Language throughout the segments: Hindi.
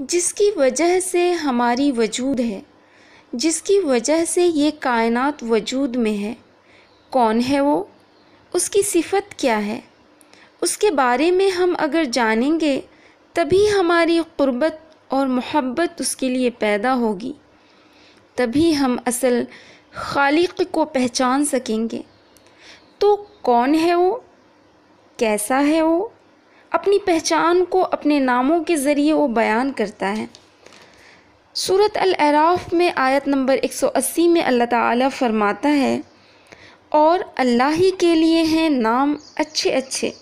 जिसकी वजह से हमारी वजूद है जिसकी वजह से ये कायनात वजूद में है कौन है वो उसकी सिफत क्या है उसके बारे में हम अगर जानेंगे तभी हमारी क़ुरबत और मोहब्बत उसके लिए पैदा होगी तभी हम असल खालिक को पहचान सकेंगे तो कौन है वो कैसा है वो अपनी पहचान को अपने नामों के ज़रिए वो बयान करता है सूरत अल अराफ में आयत नंबर 180 में अल्लाह ताला फरमाता है और अल्लाह ही के लिए हैं नाम अच्छे अच्छे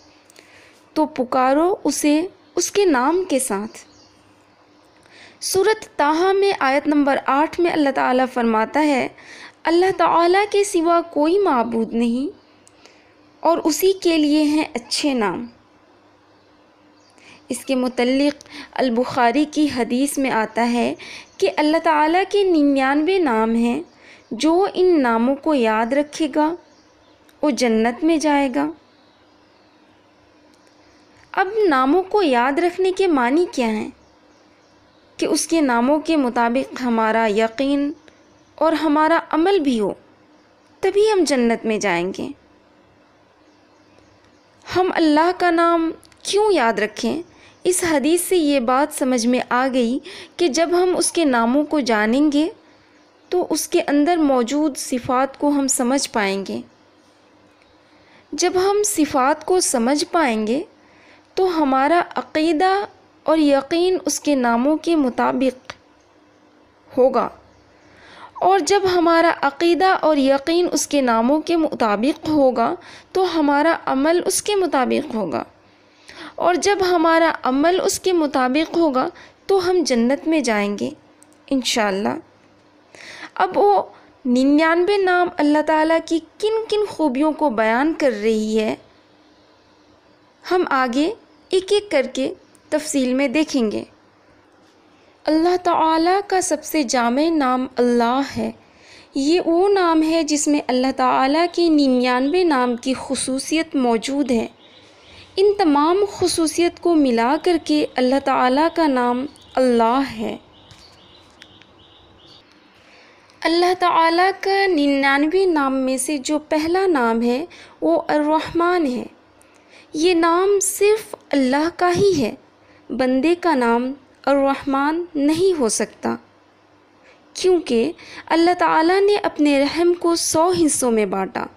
तो पुकारो उसे उसके नाम के साथ सूरत ताहा में आयत नंबर आठ में अल्लाह ताला फरमाता है अल्लाह ताला के सिवा कोई मबूद नहीं और उसी के लिए हैं अच्छे नाम इसके मतलब अलबुखारी की हदीस में आता है कि अल्लाह ताला के निन्यानवे नाम हैं जो इन नामों को याद रखेगा वो जन्नत में जाएगा अब नामों को याद रखने के मानी क्या हैं कि उसके नामों के मुताबिक हमारा यकीन और हमारा अमल भी हो तभी हम जन्नत में जाएंगे हम अल्लाह का नाम क्यों याद रखें इस हदीस से ये बात समझ में आ गई कि जब हम उसके नामों को जानेंगे तो उसके अंदर मौजूद सिफ़ात को हम समझ पाएंगे जब हम सिफ़ात को समझ पाएंगे तो हमारा अकीदा और यकीन उसके नामों के मुताबिक होगा और जब हमारा अकीदा और यकीन उसके नामों के मुताबिक होगा तो हमारा अमल उसके मुताबिक होगा और जब हमारा अमल उसके मुताबिक होगा तो हम जन्नत में जाएंगे इन अब वो निन्यानवे नाम अल्लाह ताला की किन किन खूबियों को बयान कर रही है हम आगे एक एक करके तफसील में देखेंगे अल्लाह ताला का सबसे जाम नाम अल्लाह है ये वो नाम है जिसमें अल्लाह ताला के निन्यानवे नाम की खसूसियत मौजूद है इन तमाम खसूसियत को मिला कर के अल्लाह ताला का नाम अल्लाह है अल्लाह ताला का निन्यानवे नाम में से जो पहला नाम है वो अर्रहमान है ये नाम सिर्फ़ अल्लाह का ही है बंदे का नाम अर्रहमान नहीं हो सकता क्योंकि अल्लाह ताला ने अपने रहम को सौ हिस्सों में बांटा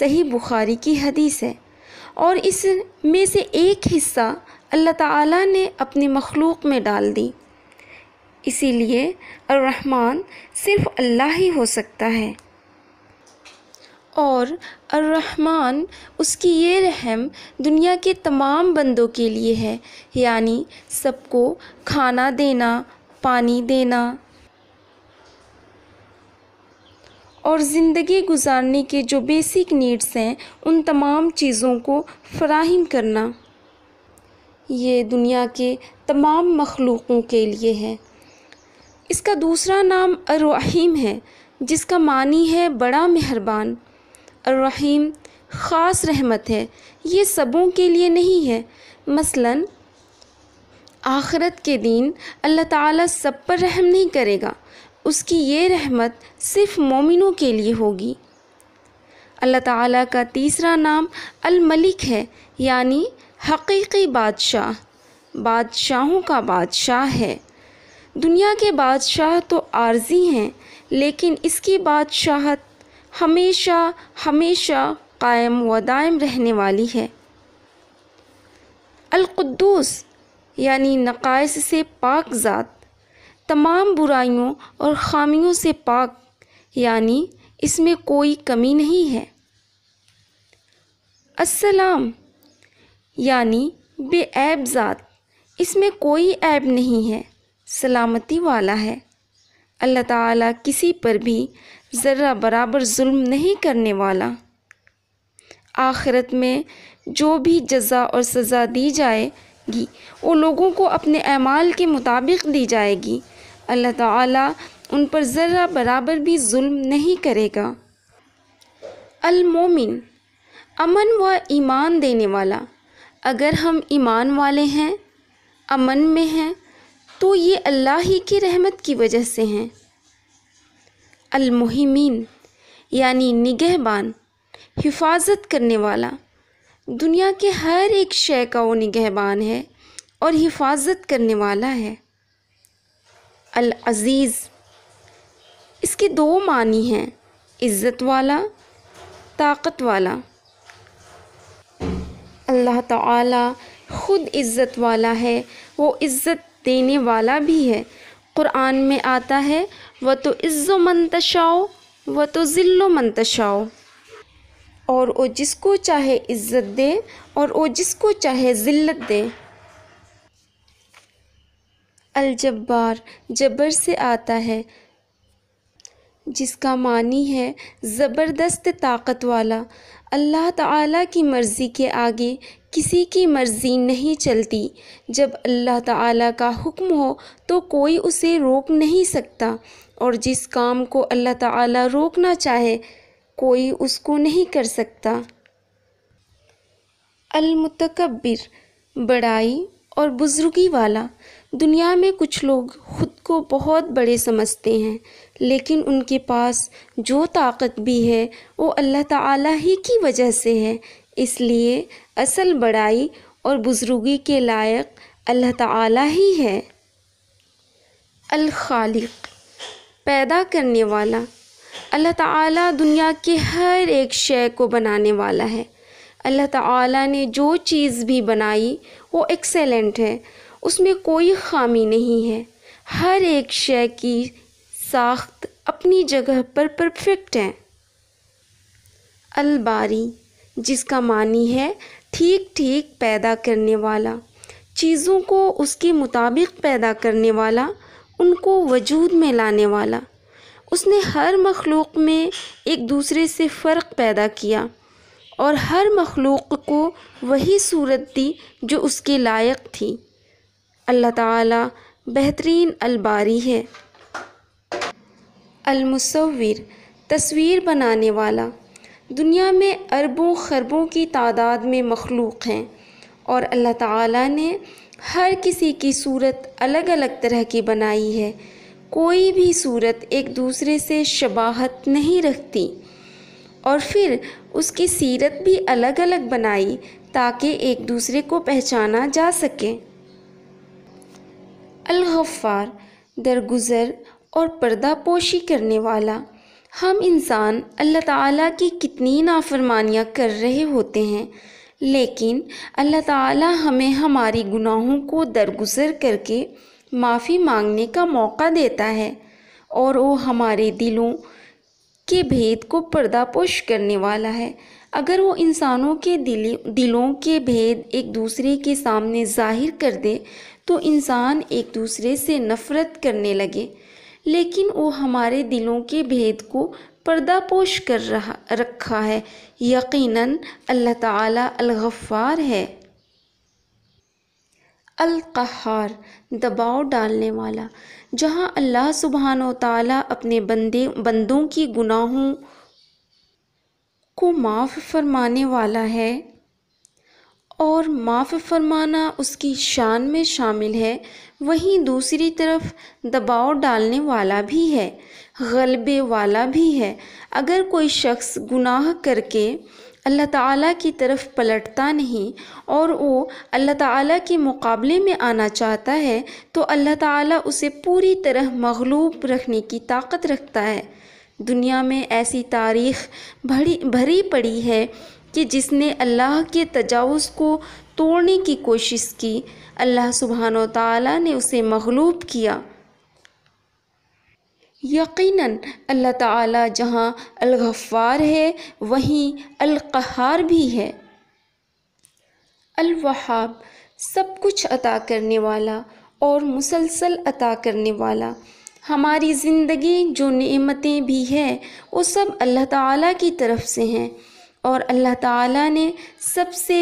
सही बुखारी की हदीस है और इस में से एक हिस्सा अल्लाह ताला ने अपनी मखलूक में डाल दी इसीलिए अर्रहमान सिर्फ़ अल्लाह ही हो सकता है और अर्रहमान उसकी ये रहम दुनिया के तमाम बंदों के लिए है यानी सबको खाना देना पानी देना और ज़िंदगी गुजारने के जो बेसिक नीड्स हैं उन तमाम चीज़ों को फ्राहम करना ये दुनिया के तमाम मखलूक़ों के लिए है इसका दूसरा नाम अरहीम है जिसका मानी है बड़ा मेहरबान अरहीम ख़ास रहमत है ये सबों के लिए नहीं है मसलन आखरत के दिन अल्लाह ताला सब पर रहम नहीं करेगा उसकी ये रहमत सिर्फ़ मोमिनों के लिए होगी अल्लाह ताला का तीसरा नाम अलमलिक है यानी हकीकी बादशाह बादशाहों का बादशाह है दुनिया के बादशाह तो आर्जी हैं लेकिन इसकी बादशाहत हमेशा हमेशा कायम व दायम रहने वाली है अलकुद्दूस यानी नकायस से पाक ज़ात तमाम बुराइयों और ख़ामियों से पाक यानी इसमें कोई कमी नहीं है अस्सलाम यानी बेऐब ज़ात इसमें कोई ऐब नहीं है सलामती वाला है अल्लाह ताला किसी पर भी ज़र्रा बराबर जुल्म नहीं करने वाला आखिरत में जो भी जजा और सज़ा दी जाएगी वो लोगों को अपने अमाल के मुताबिक दी जाएगी अल्लाह ताला उन पर ज़रा बराबर भी जुल्म नहीं करेगा अलमोमिन अमन व ईमान देने वाला अगर हम ईमान वाले हैं अमन में हैं तो ये अल्लाह ही की रहमत की वजह से हैं अलमुहिमीन यानी निगहबान हिफाजत करने वाला दुनिया के हर एक शय का वो निगहबान है और हिफाजत करने वाला है अल अज़ीज़ इसके दो मानी हैं इज़्ज़त वाला ताकत वाला अल्लाह ताला ख़ुद इज़्ज़त वाला है वो इज़्ज़त देने वाला भी है क़ुरान में आता है व तो इज़्ज़ो मंतशाओ व तो ज़िल्लो मंतशाओ और वो जिसको चाहे इज़्ज़त दे और वो जिसको चाहे ज़िल्लत दे अलजब्बार जबर से आता है जिसका मानी है ज़बरदस्त ताकत वाला अल्लाह ताला की मर्ज़ी के आगे किसी की मर्ज़ी नहीं चलती जब अल्लाह ताला का हुक्म हो तो कोई उसे रोक नहीं सकता और जिस काम को अल्लाह ताला रोकना चाहे कोई उसको नहीं कर सकता अलमतकबर बड़ाई और बुज़ुर्गी वाला दुनिया में कुछ लोग ख़ुद को बहुत बड़े समझते हैं लेकिन उनके पास जो ताकत भी है वो अल्लाह ताला ही की वजह से है इसलिए असल बड़ाई और बुज़ुर्गी के लायक अल्लाह ताला ही है खालिक पैदा करने वाला अल्लाह ताला दुनिया के हर एक शय को बनाने वाला है अल्लाह ताला ने जो चीज़ भी बनाई वो एक्सेलेंट है उसमें कोई खामी नहीं है हर एक शय की साख्त अपनी जगह पर परफेक्ट है अलबारी जिसका मानी है ठीक ठीक पैदा करने वाला चीज़ों को उसके मुताबिक पैदा करने वाला उनको वजूद में लाने वाला उसने हर मखलूक में एक दूसरे से फ़र्क पैदा किया और हर मखलूक को वही सूरत दी जो उसके लायक थी अल्लाह ताला बेहतरीन अलबारी है अलमसविर तस्वीर बनाने वाला दुनिया में अरबों खरबों की तादाद में मखलूक हैं और अल्लाह ताला ने हर किसी की सूरत अलग अलग तरह की बनाई है कोई भी सूरत एक दूसरे से शबाहत नहीं रखती और फिर उसकी सीरत भी अलग अलग बनाई ताकि एक दूसरे को पहचाना जा सके अलगफ़ार दरगुजर और पर्दा पोशी करने वाला हम इंसान अल्लाह ताला की कितनी नाफरमानियाँ कर रहे होते हैं लेकिन अल्लाह ताला हमें हमारी गुनाहों को दरगुजर करके माफ़ी मांगने का मौका देता है और वो हमारे दिलों के भेद को पर्दापोश करने वाला है अगर वो इंसानों के दिल दिलों के भेद एक दूसरे के सामने जाहिर कर दे तो इंसान एक दूसरे से नफ़रत करने लगे लेकिन वो हमारे दिलों के भेद को पर्दापोश कर रहा रखा है यकीनन अल्लाह ताला अलगफ़ार है अलकहार दबाव डालने वाला जहाँ अल्लाह सुबहान ताला अपने बंदे बंदों की गुनाहों को माफ़ फरमाने वाला है और माफ़ फरमाना उसकी शान में शामिल है वहीं दूसरी तरफ दबाव डालने वाला भी है गलबे वाला भी है अगर कोई शख्स गुनाह करके अल्लाह ताला की तरफ पलटता नहीं और वो अल्लाह ताला के मुकाबले में आना चाहता है तो अल्लाह ताला उसे पूरी तरह मगलूब रखने की ताकत रखता है दुनिया में ऐसी तारीख भरी भरी पड़ी है कि जिसने अल्लाह के तजावज़ को तोड़ने की कोशिश की अल्लाह सुबहान तला ने उसे मखलूब किया यकीनन अल्लाह ताला जहां अलगफ़ार है वहीं अलकहार भी है अलवहाब सब कुछ अता करने वाला और मुसलसल अता करने वाला हमारी ज़िंदगी जो नेमतें भी है वो सब अल्लाह ताला की तरफ से हैं और अल्लाह ताला ने सबसे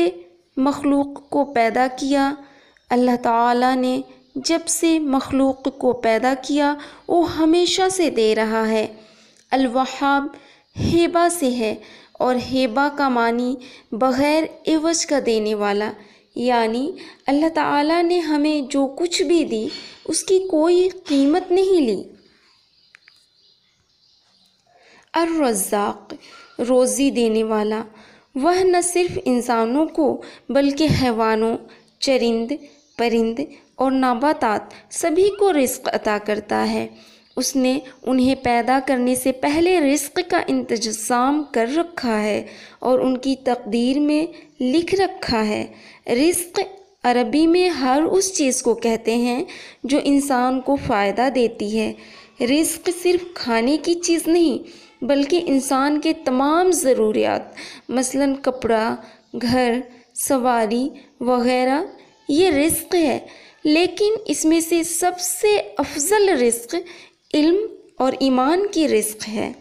मखलूक़ को पैदा किया अल्लाह ताला ने जब से मखलूक़ को पैदा किया वो हमेशा से दे रहा है अलवाहाब हेबा से है और हेबा का मानी बग़ैर एवज का देने वाला यानी अल्लाह ताला ने हमें जो कुछ भी दी उसकी कोई कीमत नहीं ली अर्रज़ाक़ रोज़ी देने वाला वह न सिर्फ इंसानों को बल्कि हैवानों चरिंद परिंद और नाबातात सभी को रिस्क अता करता है उसने उन्हें पैदा करने से पहले रिस्क का इंतजाम कर रखा है और उनकी तकदीर में लिख रखा है रिस्क अरबी में हर उस चीज़ को कहते हैं जो इंसान को फ़ायदा देती है रिस्क सिर्फ खाने की चीज़ नहीं बल्कि इंसान के तमाम ज़रूरियात मसलन कपड़ा घर सवारी वगैरह ये रिस्क है लेकिन इसमें से सबसे अफजल रिस्क इल्म और ईमान की रिस्क है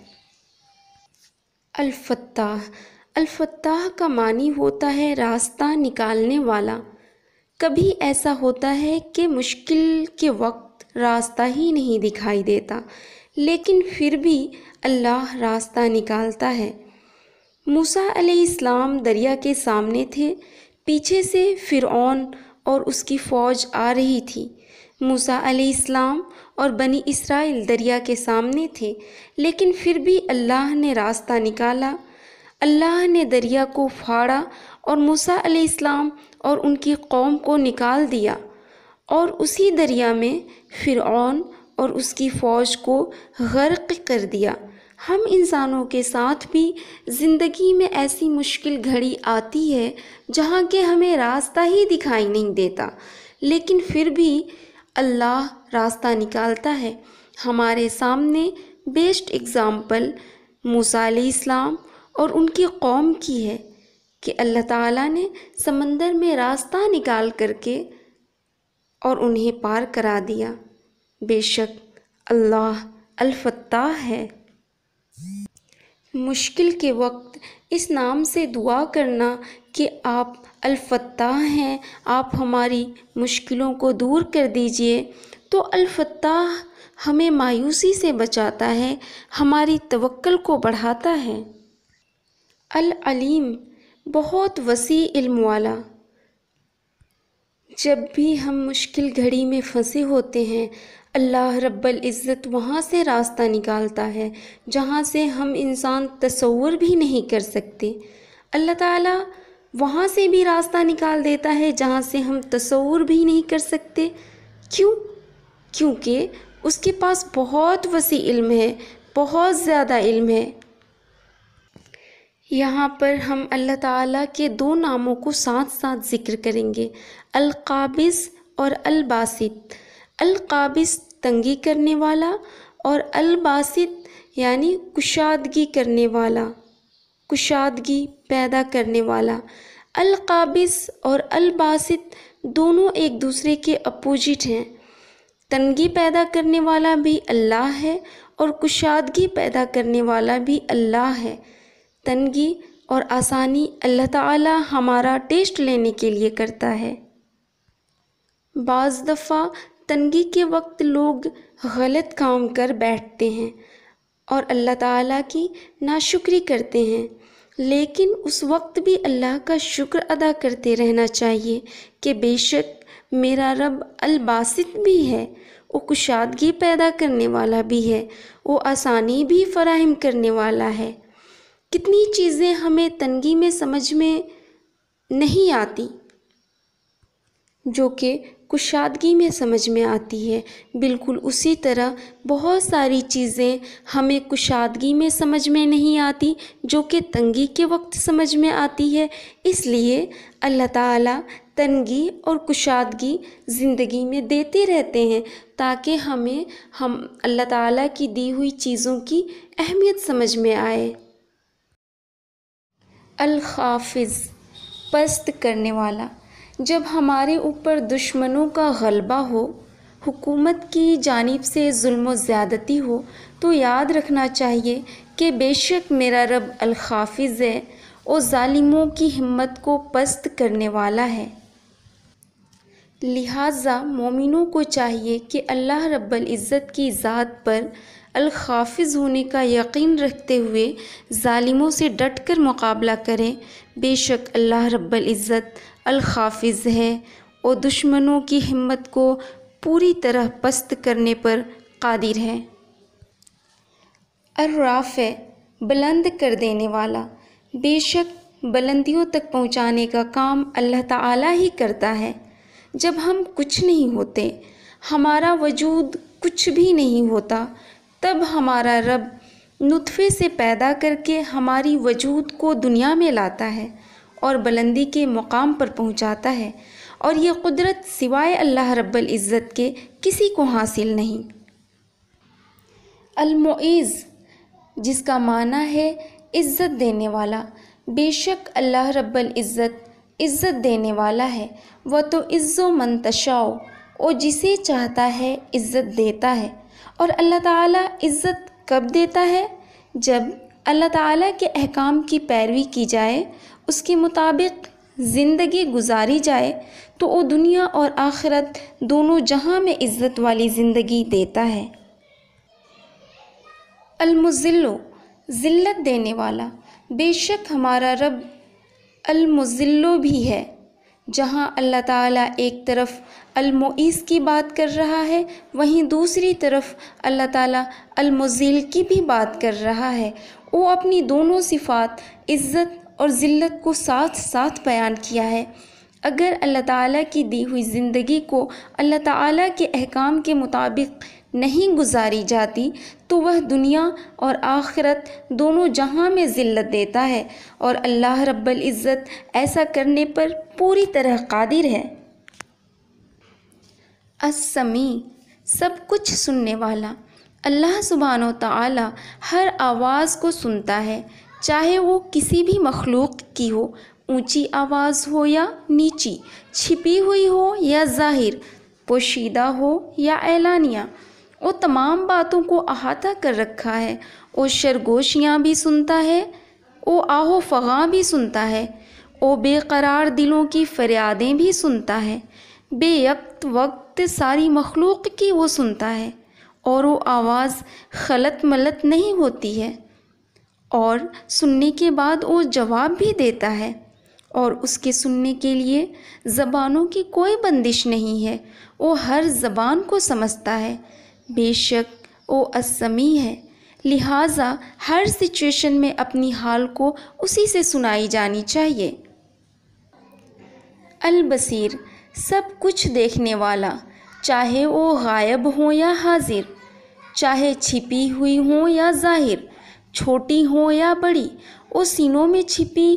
अलफत्ताह अलफत्ताह का मानी होता है रास्ता निकालने वाला कभी ऐसा होता है कि मुश्किल के वक्त रास्ता ही नहीं दिखाई देता लेकिन फिर भी अल्लाह रास्ता निकालता है मूसा अलैहिस्सलाम दरिया के सामने थे पीछे से फ़िरौन और उसकी फ़ौज आ रही थी मूसा अलैहिस्सलाम और बनी इसराइल दरिया के सामने थे लेकिन फिर भी अल्लाह ने रास्ता निकाला अल्लाह ने दरिया को फाड़ा और मूसा अलैहिस्सलाम और उनकी कौम को निकाल दिया और उसी दरिया में फ़िरौन और उसकी फ़ौज को गर्क कर दिया हम इंसानों के साथ भी ज़िंदगी में ऐसी मुश्किल घड़ी आती है जहाँ के हमें रास्ता ही दिखाई नहीं देता लेकिन फिर भी अल्लाह रास्ता निकालता है हमारे सामने बेस्ट एग्ज़ाम्पल मूसा इस्लाम और उनकी कौम की है कि अल्लाह ताला ने समंदर में रास्ता निकाल करके और उन्हें पार करा दिया बेशक अल्लाह अलफत्ता है मुश्किल के वक्त इस नाम से दुआ करना कि आप अलफत्ता हैं आप हमारी मुश्किलों को दूर कर दीजिए तो अलफत्ता हमें मायूसी से बचाता है हमारी तवक्ल को बढ़ाता है अल अलीम बहुत वसी इल्म वाला जब भी हम मुश्किल घड़ी में फंसे होते हैं अल्लाह रब्बल इज़्ज़त वहाँ से रास्ता निकालता है जहाँ से हम इंसान तस्वुर भी नहीं कर सकते अल्लाह ताला वहाँ से भी रास्ता निकाल देता है जहाँ से हम तस्वर भी नहीं कर सकते क्यों क्योंकि उसके पास बहुत वसी इल्म है बहुत ज़्यादा इल्म है यहाँ पर हम अल्लाह ताला के दो नामों को साथ साथ ज़िक्र करेंगे अलकाबिस और अलबासित अलकाबिस तंगी करने वाला और अलबासित यानी कुशादगी करने वाला कुशादगी पैदा करने वाला अलकाबिस और अलबासित दोनों एक दूसरे के अपोजिट हैं तंगी पैदा करने वाला भी अल्लाह है और कुशादगी पैदा करने वाला भी अल्लाह है तंगी और आसानी अल्लाह ताला हमारा टेस्ट लेने के लिए करता है बाज़ दफ़ा तंगी के वक्त लोग गलत काम कर बैठते हैं और अल्लाह ताला की नाशुक्री करते हैं लेकिन उस वक्त भी अल्लाह का शुक्र अदा करते रहना चाहिए कि बेशक मेरा रब अलबासित भी है वो कुशादगी पैदा करने वाला भी है वो आसानी भी फराहम करने वाला है कितनी चीज़ें हमें तंगी में समझ में नहीं आती जो कि कुशादगी में समझ में आती है बिल्कुल उसी तरह बहुत सारी चीज़ें हमें कुशादगी में समझ में नहीं आती जो कि तंगी के वक्त समझ में आती है इसलिए अल्लाह ताला तंगी और कुशादगी ज़िंदगी में देते रहते हैं ताकि हमें हम अल्लाह ताला की दी हुई चीज़ों की अहमियत समझ में आए अल पस्त करने वाला जब हमारे ऊपर दुश्मनों का गलबा हो हुकूमत की जानिब से जुल्म ज़्यादती हो तो याद रखना चाहिए कि बेशक मेरा रब अलखाफिज़ है और ालिमों की हिम्मत को पस्त करने वाला है लिहाजा मोमिनों को चाहिए कि अल्लाह रब्बल इज़्ज़त की ज़ात पर अलखाफिज होने का यकीन रखते हुए ालिमों से डट कर मुकाबला करें बेशक अल्लाह रब्बल इज़्ज़त अलखाफिज है और दुश्मनों की हिम्मत को पूरी तरह पस्त करने पर कादिर है अर्राफ है बुलंद कर देने वाला बेशक बुलंदियों तक पहुंचाने का काम अल्लाह ताला ही करता है जब हम कुछ नहीं होते हमारा वजूद कुछ भी नहीं होता तब हमारा रब नुतफ़े से पैदा करके हमारी वजूद को दुनिया में लाता है और बुलंदी के मुक़ाम पर पहुंचाता है और ये कुदरत सिवाय अल्लाह रब्बल इज़्ज़त के किसी को हासिल नहीं अलमोज़ जिसका माना है इज़्ज़त देने वाला बेशक अल्लाह रब्बल इज़्ज़त इज़्ज़त देने वाला है वह तो इज़्ज़ो मनतशाओ और जिसे चाहता है इज़्ज़त देता है और अल्लाह ताला इज़्ज़त कब देता है जब अल्लाह ताला के अहकाम की पैरवी की जाए उसके मुताबिक ज़िंदगी गुजारी जाए तो वो दुनिया और आखिरत दोनों जहां में इज़्ज़त वाली ज़िंदगी देता है अलमुज़िल्लो ज़िल्लत देने वाला बेशक हमारा रब अलमुज़िल्लो भी है जहाँ अल्लाह ताला एक तरफ अलमोईस की बात कर रहा है वहीं दूसरी तरफ अल्लाह ताला अलमुजिल की भी बात कर रहा है वो अपनी दोनों सिफात इज़्ज़त और ज़िल्लत को साथ साथ बयान किया है अगर अल्लाह ताला की दी हुई ज़िंदगी को अल्लाह ताला के अहकाम के मुताबिक नहीं गुजारी जाती तो वह दुनिया और आखिरत दोनों जहां में ज़िल्लत देता है और अल्लाह रब्बल इज़्ज़त ऐसा करने पर पूरी तरह कादिर है असमी सब कुछ सुनने वाला अल्लाह सुबहान तआला हर आवाज़ को सुनता है चाहे वो किसी भी मखलूक की हो ऊंची आवाज़ हो या नीची छिपी हुई हो या जाहिर पोशीदा हो या ऐलानिया वो तमाम बातों को अहाता कर रखा है वो शरगोशियाँ भी सुनता है वो आहो फ़गा भी सुनता है वो बेकरार दिलों की फरियादें भी सुनता है बेयक्त वक्त सारी मखलूक की वो सुनता है और वो आवाज़ खलत मलत नहीं होती है और सुनने के बाद वो जवाब भी देता है और उसके सुनने के लिए ज़बानों की कोई बंदिश नहीं है वो हर ज़बान को समझता है बेशक वो असमी है लिहाजा हर सिचुएशन में अपनी हाल को उसी से सुनाई जानी चाहिए अलबसीर सब कुछ देखने वाला चाहे वो गायब हो या हाजिर चाहे छिपी हुई हो या जाहिर छोटी हो या बड़ी वो सीनों में छिपी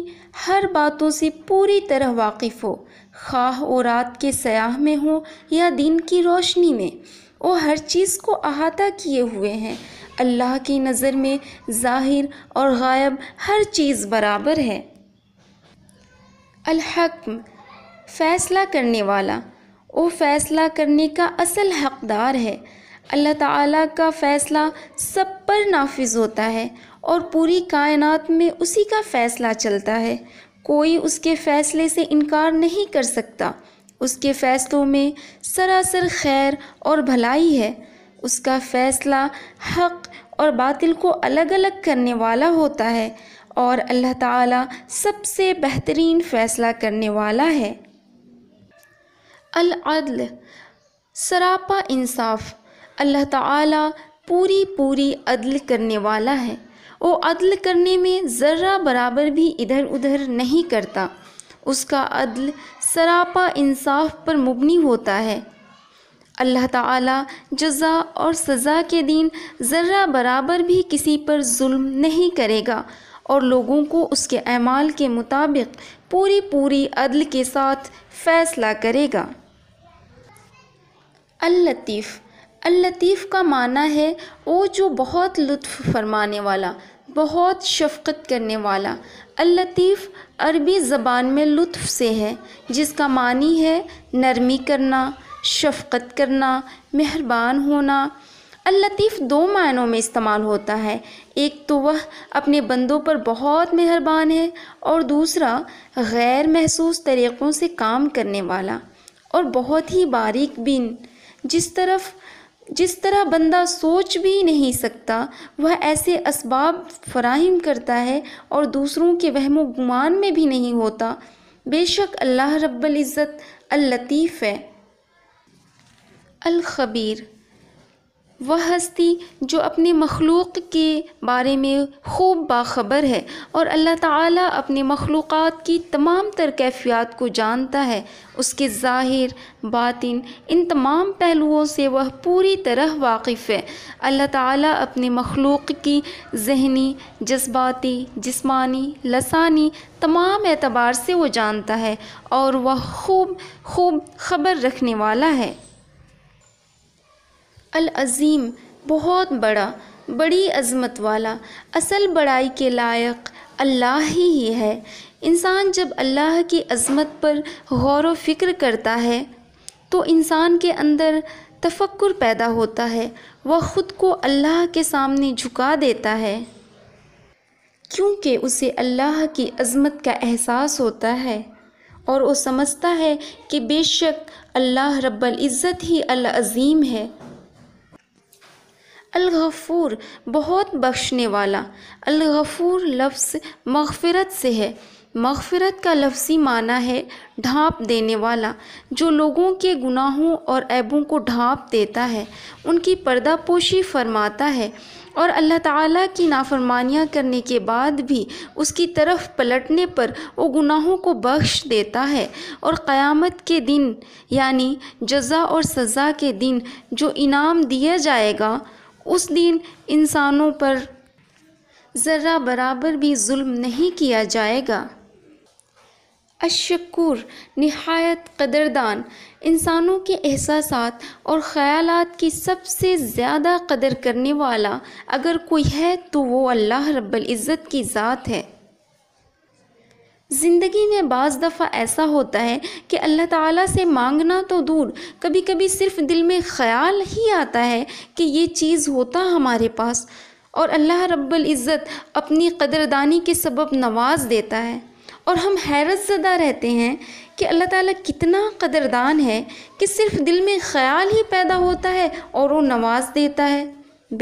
हर बातों से पूरी तरह वाकिफ़ हो खाह वो रात के सयाह में हो या दिन की रोशनी में वो हर चीज़ को अहाता किए हुए हैं अल्लाह की नज़र में ज़ाहिर और गायब हर चीज़ बराबर है अलहक्म फ़ैसला करने वाला वो फ़ैसला करने का असल हकदार है अल्लाह ताला का फ़ैसला सब पर नाफिज होता है और पूरी कायनात में उसी का फ़ैसला चलता है कोई उसके फ़ैसले से इनकार नहीं कर सकता उसके फ़ैसलों में सरासर खैर और भलाई है उसका फ़ैसला हक़ और बातिल को अलग अलग करने वाला होता है और अल्लाह ताला सबसे बेहतरीन फ़ैसला करने वाला है अल सरापा इंसाफ अल्लाह ताला पूरी पूरी अदल करने वाला है वो अदल करने में ज़र्रा बराबर भी इधर उधर नहीं करता उसका अदल सरापा इंसाफ पर मुबनी होता है अल्लाह ताला जजा और सज़ा के दिन ज़र्रा बराबर भी किसी पर जुल्म नहीं करेगा और लोगों को उसके अमाल के मुताबिक पूरी पूरी अदल के साथ फ़ैसला करेगा अल्लतीफ़ अल्लतीफ़ का माना है ओ जो बहुत लुत्फ़ फरमाने वाला बहुत शफ़क़त करने वाला अल्लतीफ़ अरबी ज़बान में लुत्फ़ से है जिसका मानी है नरमी करना शफ़क़त करना मेहरबान होना अल्लतीफ़ दो मायनों में इस्तेमाल होता है एक तो वह अपने बंदों पर बहुत मेहरबान है और दूसरा गैर महसूस तरीक़ों से काम करने वाला और बहुत ही बारीक बिन जिस तरफ जिस तरह बंदा सोच भी नहीं सकता वह ऐसे इसबाब फराहम करता है और दूसरों के वहमो गुमान में भी नहीं होता बेशक अल्लाह रब्बल इज़्ज़त लतीफ़ है अलखबीर वह हस्ती जो अपने मखलूक के बारे में खूब बाखबर है और अल्लाह ताला अपने मखलूक़ की तमाम तर कैफियात को जानता है उसके ज़ाहिर बातिन इन तमाम पहलुओं से वह पूरी तरह वाकिफ़ है अल्लाह ताला अपने मखलूक की जहनी जज्बाती जिस्मानी लसानी तमाम एतबार से वो जानता है और वह खूब खूब खबर रखने वाला है अल अज़ीम बहुत बड़ा बड़ी अज़मत वाला असल बड़ाई के लायक अल्लाह ही, ही है इंसान जब अल्लाह की अज़मत पर गौर फ़िक्र करता है तो इंसान के अंदर तफक्र पैदा होता है वह ख़ुद को अल्लाह के सामने झुका देता है क्योंकि उसे अल्लाह की अज़मत का एहसास होता है और वो समझता है कि बेशक अल्लाह रब्बल इज़्ज़त ही अल अज़ीम है अलगफूर बहुत बख्शने वाला अलगफूर लफ्ज़ मगफ़रत से है मगफ़रत का लफ्ज़ी माना है ढाँप देने वाला जो लोगों के गुनाहों और ऐबों को ढाँप देता है उनकी पर्दापोशी फरमाता है और अल्लाह ताला की नाफरमानियां करने के बाद भी उसकी तरफ पलटने पर वो गुनाहों को बख्श देता है और क़यामत के दिन यानी जजा और सज़ा के दिन जो इनाम दिया जाएगा उस दिन इंसानों पर ज़रा बराबर भी जुल्म नहीं किया जाएगा अशक्र नहायत कदरदान इंसानों के एहसास और ख़्याल की सबसे ज़्यादा कदर करने वाला अगर कोई है तो वो अल्लाह रब्बल इज़्ज़त की ज़ात है ज़िंदगी में बाज़ दफ़ा ऐसा होता है कि अल्लाह ताला से मांगना तो दूर कभी कभी सिर्फ दिल में ख़याल ही आता है कि ये चीज़ होता हमारे पास और अल्लाह रब्बल इज़्ज़त अपनी कदरदानी के सबब नवाज देता है और हम हैरत ज़दा रहते हैं कि अल्लाह ताला कितना कदरदान है कि सिर्फ दिल में ख़याल ही पैदा होता है और वो नवाज देता है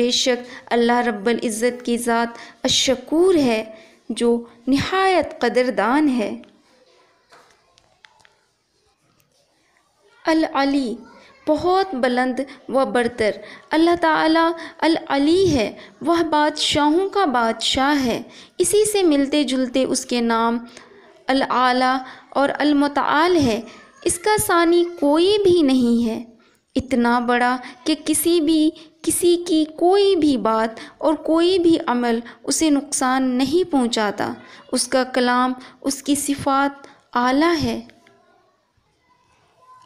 बेशक अल्लाह रब्बल इज़्ज़त की ज़ात अशकूर है जो नहायत कदरदान है अल अली बहुत बुलंद व बरतर अल्लाह ताला अल अली है वह बादशाहों का बादशाह है इसी से मिलते जुलते उसके नाम अल आला और अल मुताल है इसका सानी कोई भी नहीं है इतना बड़ा कि किसी भी किसी की कोई भी बात और कोई भी अमल उसे नुकसान नहीं पहुंचाता उसका कलाम उसकी सिफात आला है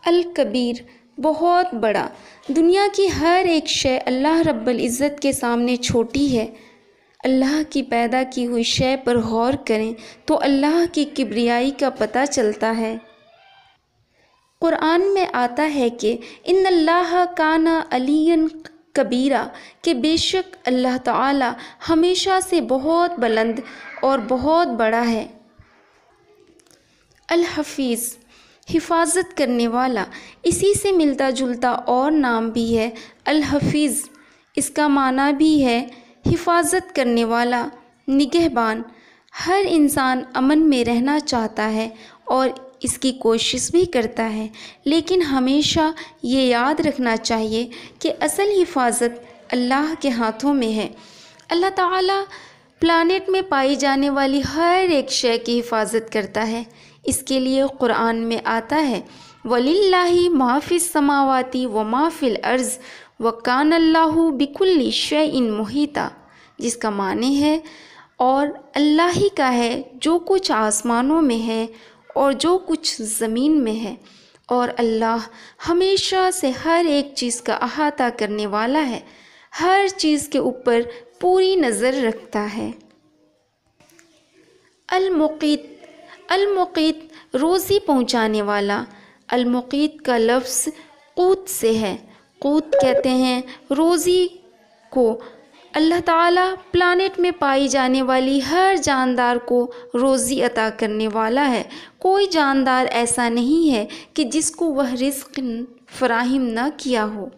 अल कबीर बहुत बड़ा दुनिया की हर एक शय अल्लाह रब्बल इज़्ज़त के सामने छोटी है अल्लाह की पैदा की हुई शय पर गौर करें तो अल्लाह की किबरियाई का पता चलता है क़ुरान में आता है कि इन अल्लाह काना अलियन कबीरा कि बेशक अल्लाह ताला हमेशा से बहुत बुलंद और बहुत बड़ा है हफीज़ हिफाजत करने वाला इसी से मिलता जुलता और नाम भी है हफीज़ इसका माना भी है हिफाजत करने वाला निगहबान हर इंसान अमन में रहना चाहता है और इसकी कोशिश भी करता है लेकिन हमेशा ये याद रखना चाहिए कि असल हिफाजत अल्लाह के हाथों में है अल्लाह ताला प्लानट में पाई जाने वाली हर एक शय की हिफाजत करता है इसके लिए कुरान में आता है वली माफ़िल समावती व माफ़िल अर्ज़ व कान अल्लाह बिकुल्ली शय इन मुहिता जिसका माने है और अल्लाह ही का है जो कुछ आसमानों में है और जो कुछ ज़मीन में है और अल्लाह हमेशा से हर एक चीज़ का अहाता करने वाला है हर चीज़ के ऊपर पूरी नज़र रखता है अलमुक़ीत अलमुक़ीत रोज़ी पहुंचाने वाला अलमुक़ीत का लफ्ज़ कूत से है कूत कहते हैं रोज़ी को अल्लाह ताला प्लानट में पाई जाने वाली हर जानदार को रोज़ी अता करने वाला है कोई जानदार ऐसा नहीं है कि जिसको वह रिस्क फ्राहिम न किया हो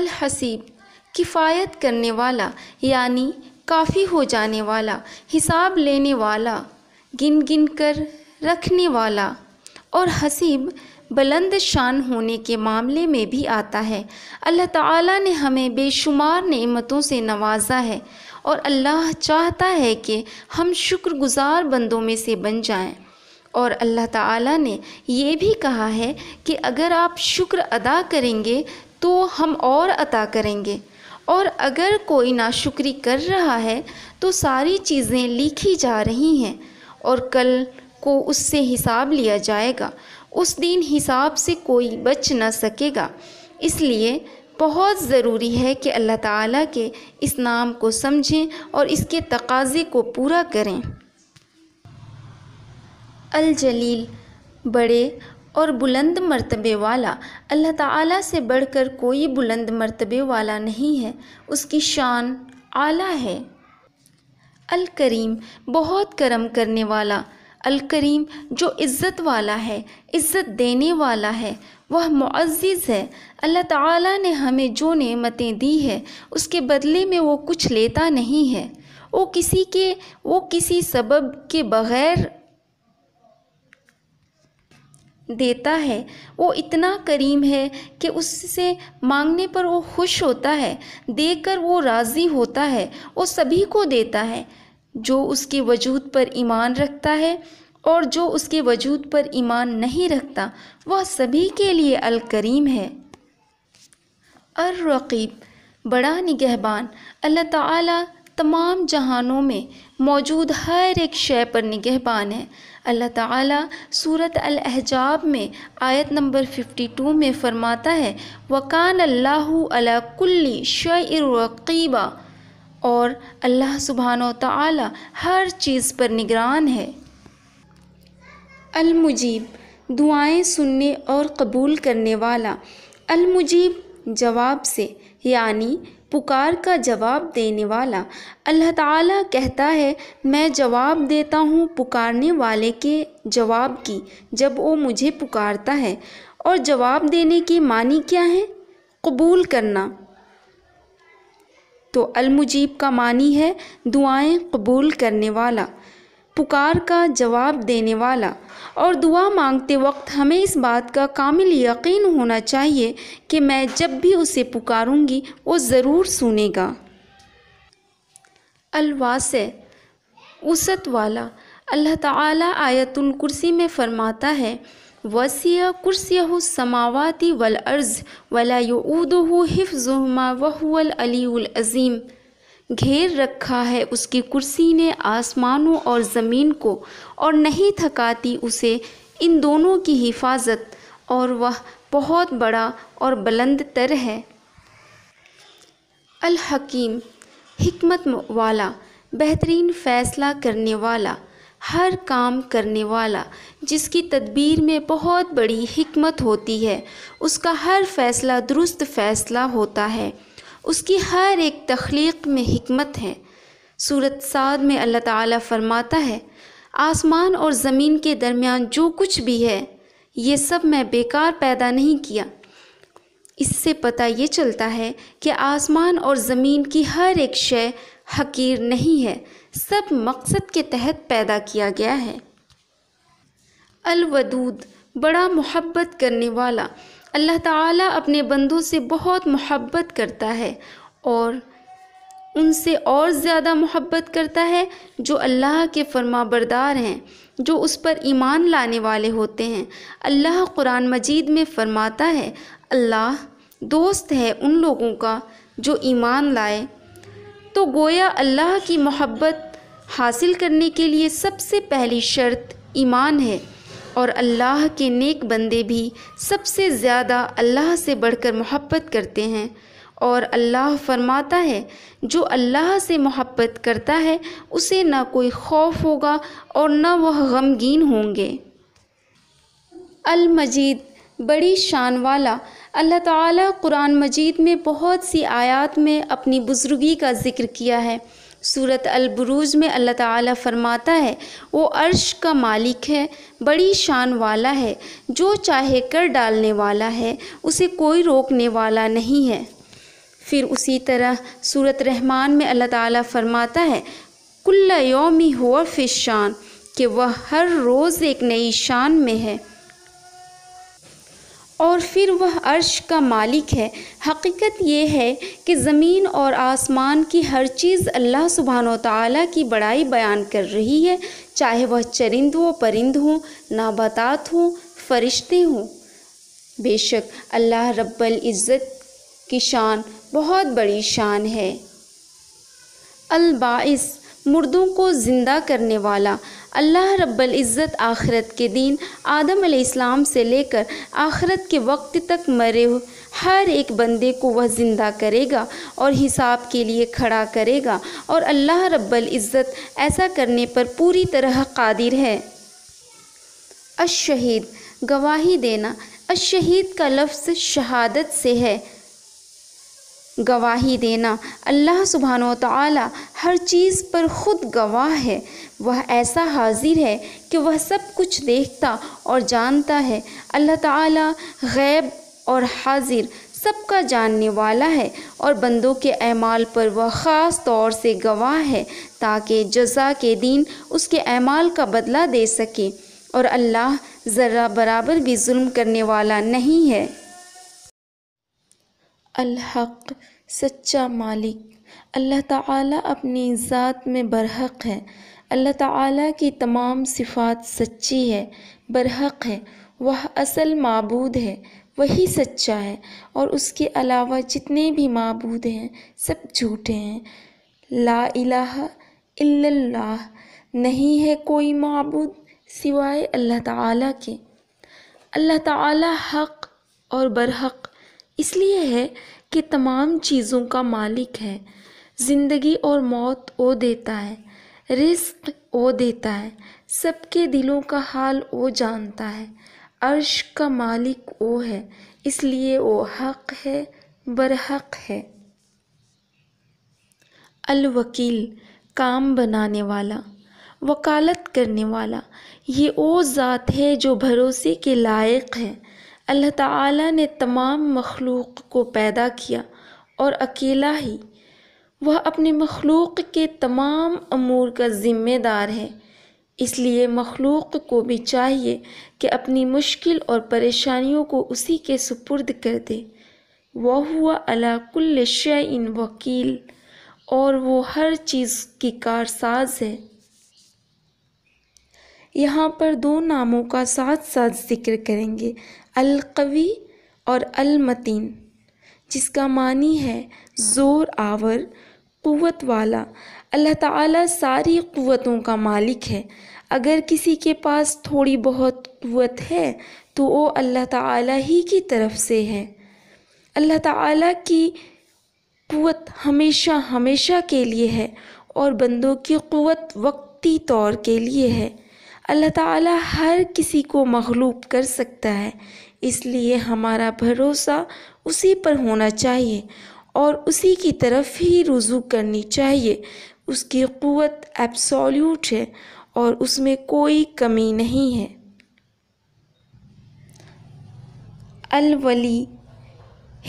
अलहसीब किफ़ायत करने वाला यानी काफ़ी हो जाने वाला हिसाब लेने वाला गिन गिन कर रखने वाला और हसीब बुलंद शान होने के मामले में भी आता है अल्लाह ताला ने हमें बेशुमार नेमतों से नवाजा है और अल्लाह चाहता है कि हम शुक्रगुजार बंदों में से बन जाएं और अल्लाह ताला ने यह भी कहा है कि अगर आप शुक्र अदा करेंगे तो हम और अता करेंगे और अगर कोई नाशुक्री कर रहा है तो सारी चीज़ें लिखी जा रही हैं और कल को उससे हिसाब लिया जाएगा उस दिन हिसाब से कोई बच ना सकेगा इसलिए बहुत ज़रूरी है कि अल्लाह ताला के इस नाम को समझें और इसके तकाजे को पूरा करें अल जलील बड़े और बुलंद मर्तबे वाला अल्लाह ताला से बढ़कर कोई बुलंद मर्तबे वाला नहीं है उसकी शान आला है अल करीम बहुत करम करने वाला अलकरीम जो इज़्ज़त वाला है इज़्ज़त देने वाला है वह मुआज़ है अल्लाह ताला ने हमें जो नेमतें दी है उसके बदले में वो कुछ लेता नहीं है वो किसी के वो किसी सबब के बग़ैर देता है वो इतना करीम है कि उससे मांगने पर वो खुश होता है देकर वो राज़ी होता है वो सभी को देता है जो उसके वजूद पर ईमान रखता है और जो उसके वजूद पर ईमान नहीं रखता वह सभी के लिए करीम है अर्रकीब बड़ा निगहबान अल्लाह ताला तमाम जहानों में मौजूद हर एक शय पर निगहबान है अल्लाह ताला सूरत अल अहजाब में आयत नंबर 52 में फ़रमाता है वकान अल्लाह अला कुल्ली शय रकीबा और अल्लाह सुबहान तर हर चीज़ पर निगरान है अलमुजीब दुआएं सुनने और कबूल करने वाला अलमुजीब जवाब से यानी पुकार का जवाब देने वाला अल्लाह ताला कहता है मैं जवाब देता हूँ पुकारने वाले के जवाब की जब वो मुझे पुकारता है और जवाब देने की मानी क्या है कबूल करना तो अलमुजीब का मानी है दुआएं कबूल करने वाला पुकार का जवाब देने वाला और दुआ मांगते वक्त हमें इस बात का कामिल यकीन होना चाहिए कि मैं जब भी उसे पुकारूंगी वो ज़रूर सुनेगा अलवास उसत वाला अल्लाह ताला आयतुल कुर्सी में फरमाता है वसीय कुर्स्यु समावाती वल अर्ज वला यूदहु हिफ्जुहमा वहुअल अलीउल अज़ीम घेर रखा है उसकी कुर्सी ने आसमानों और ज़मीन को और नहीं थकाती उसे इन दोनों की हिफाजत और वह बहुत बड़ा और बुलंद तर है अल हकीम हमत वाला बेहतरीन फ़ैसला करने वाला हर काम करने वाला जिसकी तदबीर में बहुत बड़ी हिकमत होती है उसका हर फैसला दुरुस्त फैसला होता है उसकी हर एक तख्लीक में हिकमत है सूरत साद में अल्लाह ताला फरमाता है आसमान और ज़मीन के दरमियान जो कुछ भी है ये सब मैं बेकार पैदा नहीं किया इससे पता ये चलता है कि आसमान और ज़मीन की हर एक शय हकीर नहीं है सब मकसद के तहत पैदा किया गया है अलवदूद बड़ा मोहब्बत करने वाला अल्लाह ताला अपने बंदों से बहुत मोहब्बत करता है और उनसे और ज़्यादा मोहब्बत करता है जो अल्लाह के फरमाबरदार हैं जो उस पर ईमान लाने वाले होते हैं अल्लाह कुरान मजीद में फ़रमाता है अल्लाह दोस्त है उन लोगों का जो ईमान लाए तो गोया अल्लाह की मोहब्बत हासिल करने के लिए सबसे पहली शर्त ईमान है और अल्लाह के नेक बंदे भी सबसे ज़्यादा अल्लाह से बढ़कर मोहब्बत करते हैं और अल्लाह फरमाता है जो अल्लाह से मोहब्बत करता है उसे ना कोई खौफ होगा और ना वह गमगीन होंगे अलमजीद बड़ी शान वाला अल्लाह ताला कुरान मजीद में बहुत सी आयत में अपनी बुज़ुर्गी का ज़िक्र किया है सूरत अलबरूज में अल्लाह ताला फरमाता है वो अर्श का मालिक है बड़ी शान वाला है जो चाहे कर डालने वाला है उसे कोई रोकने वाला नहीं है फिर उसी तरह सूरत रहमान में अल्लाह ताला फरमाता है कुल्ला योमी हुआ शान कि वह हर रोज़ एक नई शान में है और फिर वह अर्श का मालिक है हकीकत यह है कि ज़मीन और आसमान की हर चीज़ अल्लाह सुबहान तला की बड़ाई बयान कर रही है चाहे वह चरिंद हो परिंद हो नाबात हो फरिश्ते हों बेशक अल्लाह रब्बल इज़्ज़त की शान बहुत बड़ी शान है अलबाइस मुर्दों को ज़िंदा करने वाला अल्लाह रब्बल इज़्ज़त आखरत के दिन आदम इस्लाम से लेकर आखरत के वक्त तक मरे हर एक बंदे को वह ज़िंदा करेगा और हिसाब के लिए खड़ा करेगा और अल्लाह रब्बल इज़्ज़त ऐसा करने पर पूरी तरह कादिर है अशहीद गवाही देना अशहीद का लफ्ज़ शहादत से है गवाही देना अल्लाह सुबहान तआला हर चीज़ पर ख़ुद गवाह है वह ऐसा हाजिर है कि वह सब कुछ देखता और जानता है अल्लाह ताला गैब और हाजिर सबका जानने वाला है और बंदों के अमाल पर वह ख़ास तौर से गवाह है ताकि जजा के दिन उसके अमाल का बदला दे सके और अल्लाह ज़रा बराबर भी जुल्म करने वाला नहीं है अलहक सच्चा मालिक अल्लाह ताला अपनी ज़ात में बरहक है अल्लाह ताला की तमाम सिफ़ात सच्ची है बरहक है वह असल मबूद है वही सच्चा है और उसके अलावा जितने भी मबूद हैं सब झूठे हैं ला इलाहा इल्लल्लाह नहीं है कोई मबूद सिवाय अल्लाह ताला के अल्लाह ताला हक और बरहक इसलिए है कि तमाम चीज़ों का मालिक है ज़िंदगी और मौत वो देता है रिस्क वो देता है सबके दिलों का हाल वो जानता है अर्श का मालिक वो है इसलिए वो हक है बरहक है वकील काम बनाने वाला वकालत करने वाला ये वो ज़ात है जो भरोसे के लायक है अल्लाह ताला ने तमाम मखलूक़ को पैदा किया और अकेला ही वह अपने मखलूक़ के तमाम अमूर का ज़िम्मेदार है इसलिए मखलूक़ को भी चाहिए कि अपनी मुश्किल और परेशानियों को उसी के सुपुर्द कर दे वह हुआ अलाकुल्ल इन वकील और वो हर चीज़ की कारसाज है यहाँ पर दो नामों का साथ साथ जिक्र करेंगे अलकवी और अलमतीन जिसका मानी है ज़ोर आवर क़वत वाला अल्लाह ताला सारी क़वतों का मालिक है अगर किसी के पास थोड़ी बहुत क़वत है तो वो अल्लाह ताला ही की तरफ से है अल्लाह ताला की क़वत हमेशा हमेशा के लिए है और बंदों की क़वत वक्ती तौर के लिए है अल्लाह ताला हर किसी को मखलूब कर सकता है इसलिए हमारा भरोसा उसी पर होना चाहिए और उसी की तरफ ही रुजू करनी चाहिए उसकी क़वत एब्सोल्यूट है और उसमें कोई कमी नहीं है अलवली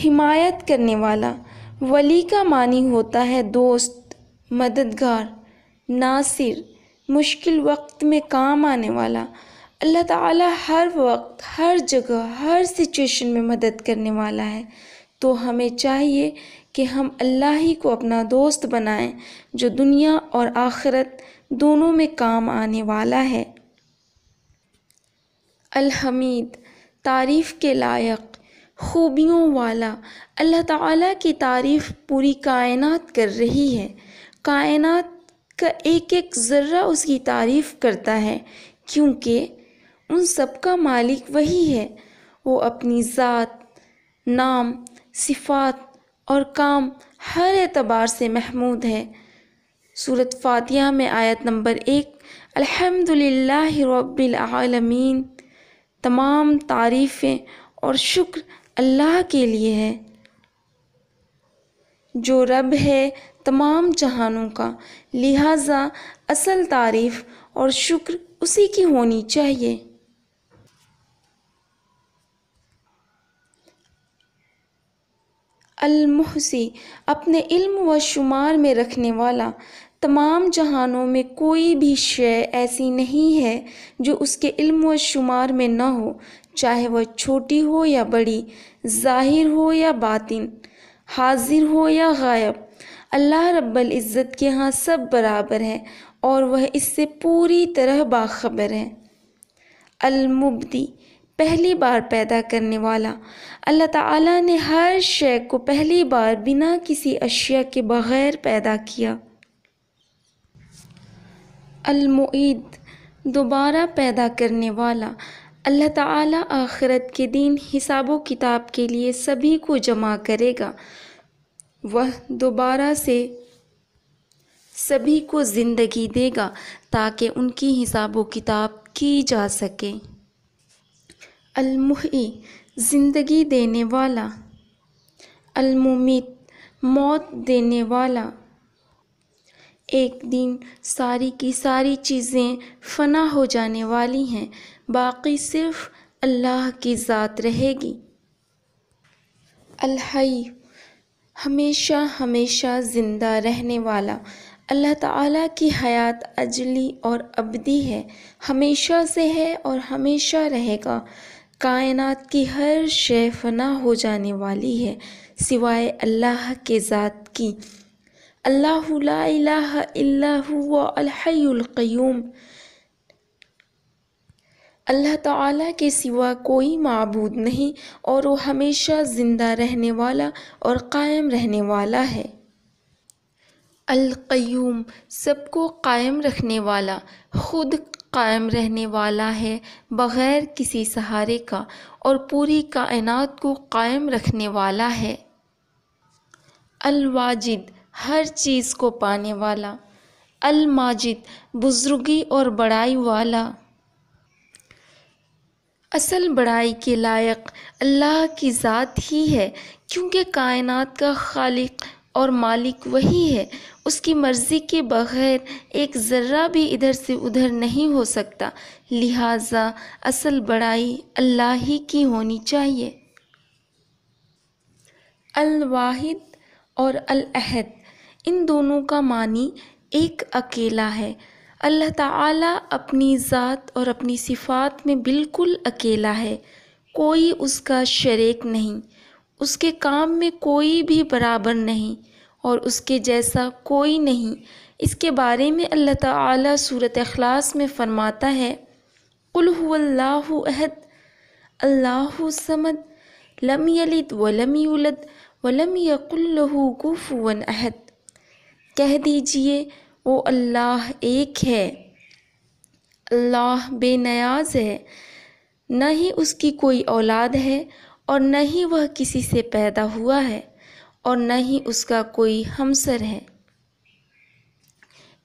हिमायत करने वाला वली का मानी होता है दोस्त मददगार नासिर मुश्किल वक्त में काम आने वाला अल्लाह ताला हर वक्त हर जगह हर सिचुएशन में मदद करने वाला है तो हमें चाहिए कि हम अल्लाह ही को अपना दोस्त बनाएं जो दुनिया और आखिरत दोनों में काम आने वाला है अलहमीद तारीफ़ के लायक खूबियों वाला अल्लाह ताला की तारीफ़ पूरी कायनात कर रही है कायनात का एक एक ज़र्रा उसकी तारीफ़ करता है क्योंकि उन सब का मालिक वही है वो अपनी ज़ात नाम सिफात और काम हर एतबार से महमूद है सूरत फातिहा में आयत नंबर एक अल्हम्दुलिल्लाह रब्बिल आलमीन तमाम तारीफ़ें और शुक्र अल्लाह के लिए है जो रब है तमाम जहानों का लिहाजा असल तारीफ़ और शुक्र उसी की होनी चाहिए अलमुहसी अपने इल्म व शुमार में रखने वाला तमाम जहानों में कोई भी शय ऐसी नहीं है जो उसके इल्म व शुमार में ना हो चाहे वह छोटी हो या बड़ी जाहिर हो या बातिन हाजिर हो या गायब अल्लाह रब्बल इज़्ज़त के यहाँ सब बराबर है और वह इससे पूरी तरह बाखबर है अलमुबदी पहली बार पैदा करने वाला अल्लाह ताला ने हर शय को पहली बार बिना किसी अशिया के बग़ैर पैदा किया अलमुईद दोबारा पैदा करने वाला अल्लाह ताला आखिरत के दिन हिसाबो किताब के लिए सभी को जमा करेगा वह दोबारा से सभी को ज़िंदगी देगा ताकि उनकी हिसाब व किताब की जा सके अलमुही ज़िंदगी देने वाला अलमुमित मौत देने वाला एक दिन सारी की सारी चीज़ें फना हो जाने वाली हैं बाकी सिर्फ अल्लाह की ज़ात रहेगी अलहई हमेशा हमेशा ज़िंदा रहने वाला अल्लाह ताला की हयात अजली और अबदी है हमेशा से है और हमेशा रहेगा कायनात की हर शे फना हो जाने वाली है सिवाय अल्लाह के ज़ात की अल्लाह ला इलाहा इल्ला हुवा अल हय्युल अल्लाह ताला के सिवा कोई मबूद नहीं और वो हमेशा ज़िंदा रहने वाला और कायम रहने वाला है अलकयूम सबको कायम रखने वाला खुद कायम रहने वाला है बग़ैर किसी सहारे का और पूरी कायनात को कायम रखने वाला है अलवाजिद हर चीज़ को पाने वाला अलमाजिद बुज़ुर्गी और बड़ाई वाला असल बड़ाई के लायक अल्लाह की ज़ात ही है क्योंकि कायनात का खालिक और मालिक वही है उसकी मर्ज़ी के बग़ैर एक ज़र्रा भी इधर से उधर नहीं हो सकता लिहाजा असल बड़ाई अल्लाह ही की होनी चाहिए अलवाहिद और अलहद इन दोनों का मानी एक अकेला है अल्लाह ताला अपनी ज़ात और अपनी सिफ़ात में बिल्कुल अकेला है कोई उसका शरीक नहीं उसके काम में कोई भी बराबर नहीं और उसके जैसा कोई नहीं इसके बारे में अल्लाह ताला सूरत अखलास में फ़रमाता है अहद अल्लाह समद लम यलिद वलम यूलद वलम यकुल्लहु गुफुवन अहद कह दीजिए वो अल्लाह एक है अल्लाह बेनयाज है न ही उसकी कोई औलाद है और न ही वह किसी से पैदा हुआ है और न ही उसका कोई हमसर है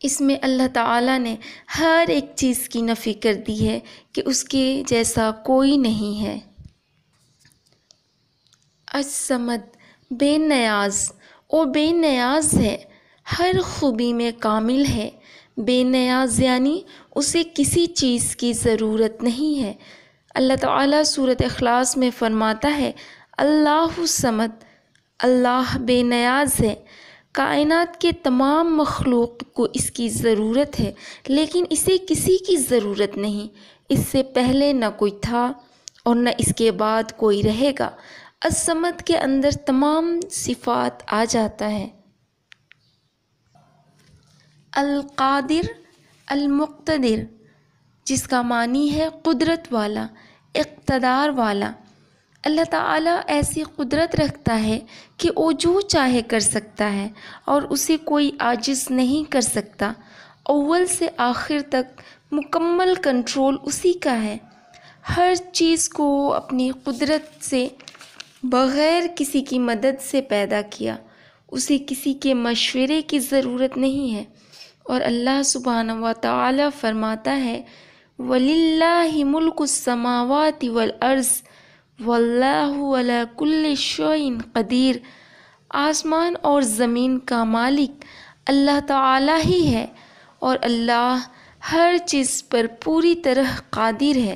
इसमें अल्लाह ताला ने हर एक चीज़ की नफ़ी कर दी है कि उसके जैसा कोई नहीं है असमद बेनयाज वो बेनयाज है हर ख़ूबी में कामिल है बेनयाज यानी उसे किसी चीज़ की ज़रूरत नहीं है अल्लाह ताला सूरत अखलास में फ़रमाता है अल्लाह समद अल्लाह बेनयाज है कायनात के तमाम मखलूक को इसकी ज़रूरत है लेकिन इसे किसी की ज़रूरत नहीं इससे पहले न कोई था और न इसके बाद कोई रहेगा असमत के अंदर तमाम सिफात आ जाता है अलकादिर अलमुक्तदिर जिसका मानी है कुदरत वाला इकतदार वाला अल्लाह ताला ऐसी कुदरत रखता है कि वो जो चाहे कर सकता है और उसे कोई आजिज़ नहीं कर सकता अव्वल से आखिर तक मुकम्मल कंट्रोल उसी का है हर चीज़ को अपनी कुदरत से बग़ैर किसी की मदद से पैदा किया उसे किसी के मशवरे की ज़रूरत नहीं है और अल्लाह सुबहान व ताली फरमाता है वलिल्लामुल्कमावत वल वर्ज़ वल्लाकुल्लिन कदीर आसमान और ज़मीन का मालिक अल्लाह ताला ही है और अल्लाह हर चीज़ पर पूरी तरह कादिर है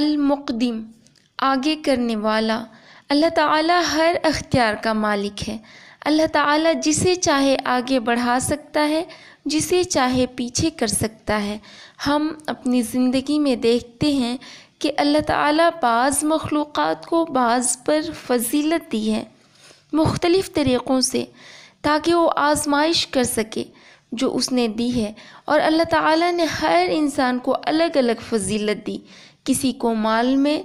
अलमुकदम आगे करने वाला अल्लाह ताला हर अख्तियार का मालिक है अल्लाह ताला जिसे चाहे आगे बढ़ा सकता है जिसे चाहे पीछे कर सकता है हम अपनी ज़िंदगी में देखते हैं कि अल्लाह ताला बाज़ मखलूक़ को बाज़ पर फजीलत दी है मुख्तलिफ़ तरीक़ों से ताकि वो आजमाइश कर सके जो उसने दी है और अल्लाह ताला ने हर इंसान को अलग अलग फजीलत दी किसी को माल में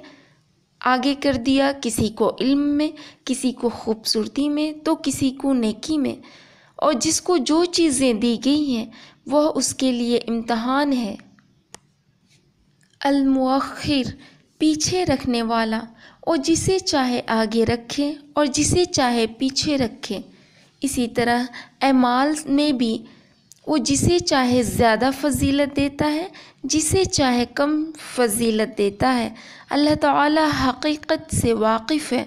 आगे कर दिया किसी को इल्म में किसी को खूबसूरती में तो किसी को नेकी में और जिसको जो चीज़ें दी गई हैं वह उसके लिए इम्तहान है अलमुखिर पीछे रखने वाला और जिसे चाहे आगे रखे और जिसे चाहे पीछे रखे इसी तरह अमाल में भी वो जिसे चाहे ज़्यादा फजीलत देता है जिसे चाहे कम फजीलत देता है अल्लाह ताला हकीकत से वाकिफ़ है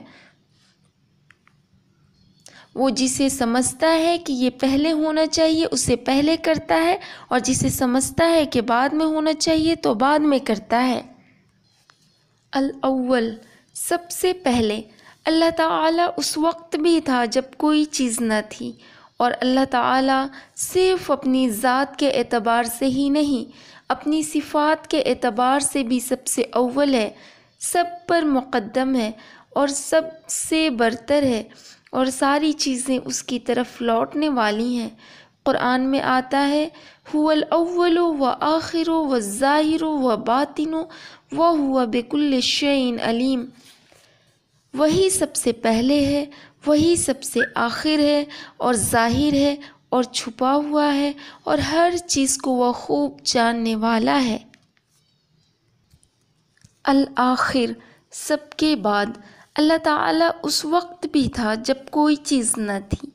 वो जिसे समझता है कि ये पहले होना चाहिए उसे पहले करता है और जिसे समझता है कि बाद में होना चाहिए तो बाद में करता है अव्वल सबसे पहले अल्लाह ताला उस वक्त भी था जब कोई चीज़ न थी और अल्लाह ताला सिर्फ़ अपनी ज़ात के एतबार से ही नहीं अपनी सिफ़ात के एतबार से भी सबसे अव्वल है सब पर मुक़दम है और सब से बरतर है और सारी चीज़ें उसकी तरफ लौटने वाली हैं क़ुरान में आता है हुल अव्वल व आखिर व ज़ाहिर व बातिनो व हुआ बेकुल्ल शैन अलीम वही सबसे पहले है वही सबसे आखिर है और ज़ाहिर है और छुपा हुआ है और हर चीज़ को वह खूब जानने वाला है अल आखिर सबके बाद अल्लाह ताला उस वक्त भी था जब कोई चीज़ न थी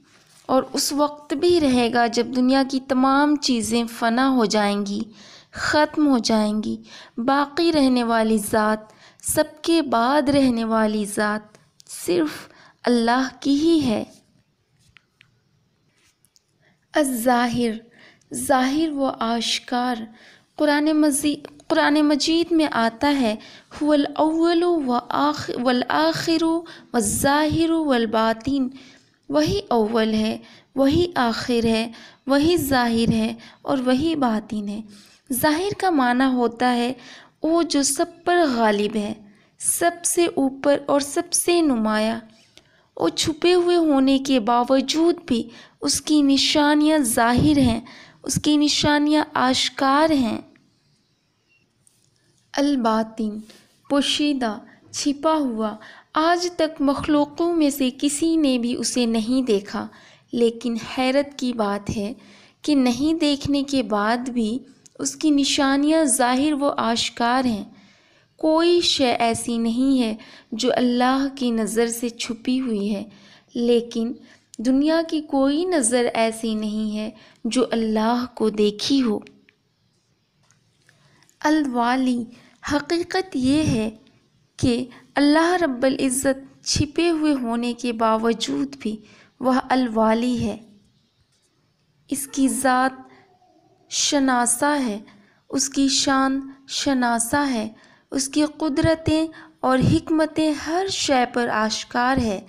और उस वक्त भी रहेगा जब दुनिया की तमाम चीज़ें फना हो जाएंगी ख़त्म हो जाएंगी बाकी रहने वाली ज़ात सबके बाद रहने वाली ज़ात सिर्फ़ अल्लाह की ही है अज़ाहिर ज़ाहिर व आशकार कुरान मजीद कुरान मजीद में आता है हुल अव्वल व वल आखिर व ज़ाहिर वलबातिन वही अव्वल है वही आखिर है वही ज़ाहिर है और वही बातिन है ज़ाहिर का माना होता है वो जो सब पर गालिब है सबसे ऊपर और सबसे नुमाया और छुपे हुए होने के बावजूद भी उसकी निशानियाँ ज़ाहिर हैं उसकी निशानियाँ आश्कार हैं अलबातिन पोशीदा छिपा हुआ आज तक मखलूक़ों में से किसी ने भी उसे नहीं देखा लेकिन हैरत की बात है कि नहीं देखने के बाद भी उसकी निशानियाँ ज़ाहिर व आश्कार हैं कोई शय ऐसी नहीं है जो अल्लाह की नज़र से छुपी हुई है लेकिन दुनिया की कोई नज़र ऐसी नहीं है जो अल्लाह को देखी हो अलवाली हकीकत ये है कि अल्लाह रब्बल इज़्ज़त छिपे हुए होने के बावजूद भी वह अलवाली है इसकी ज़ात शनासा है उसकी शान शनासा है उसकी क़ुदरतें और हिकमतें हर शय पर आश्कार है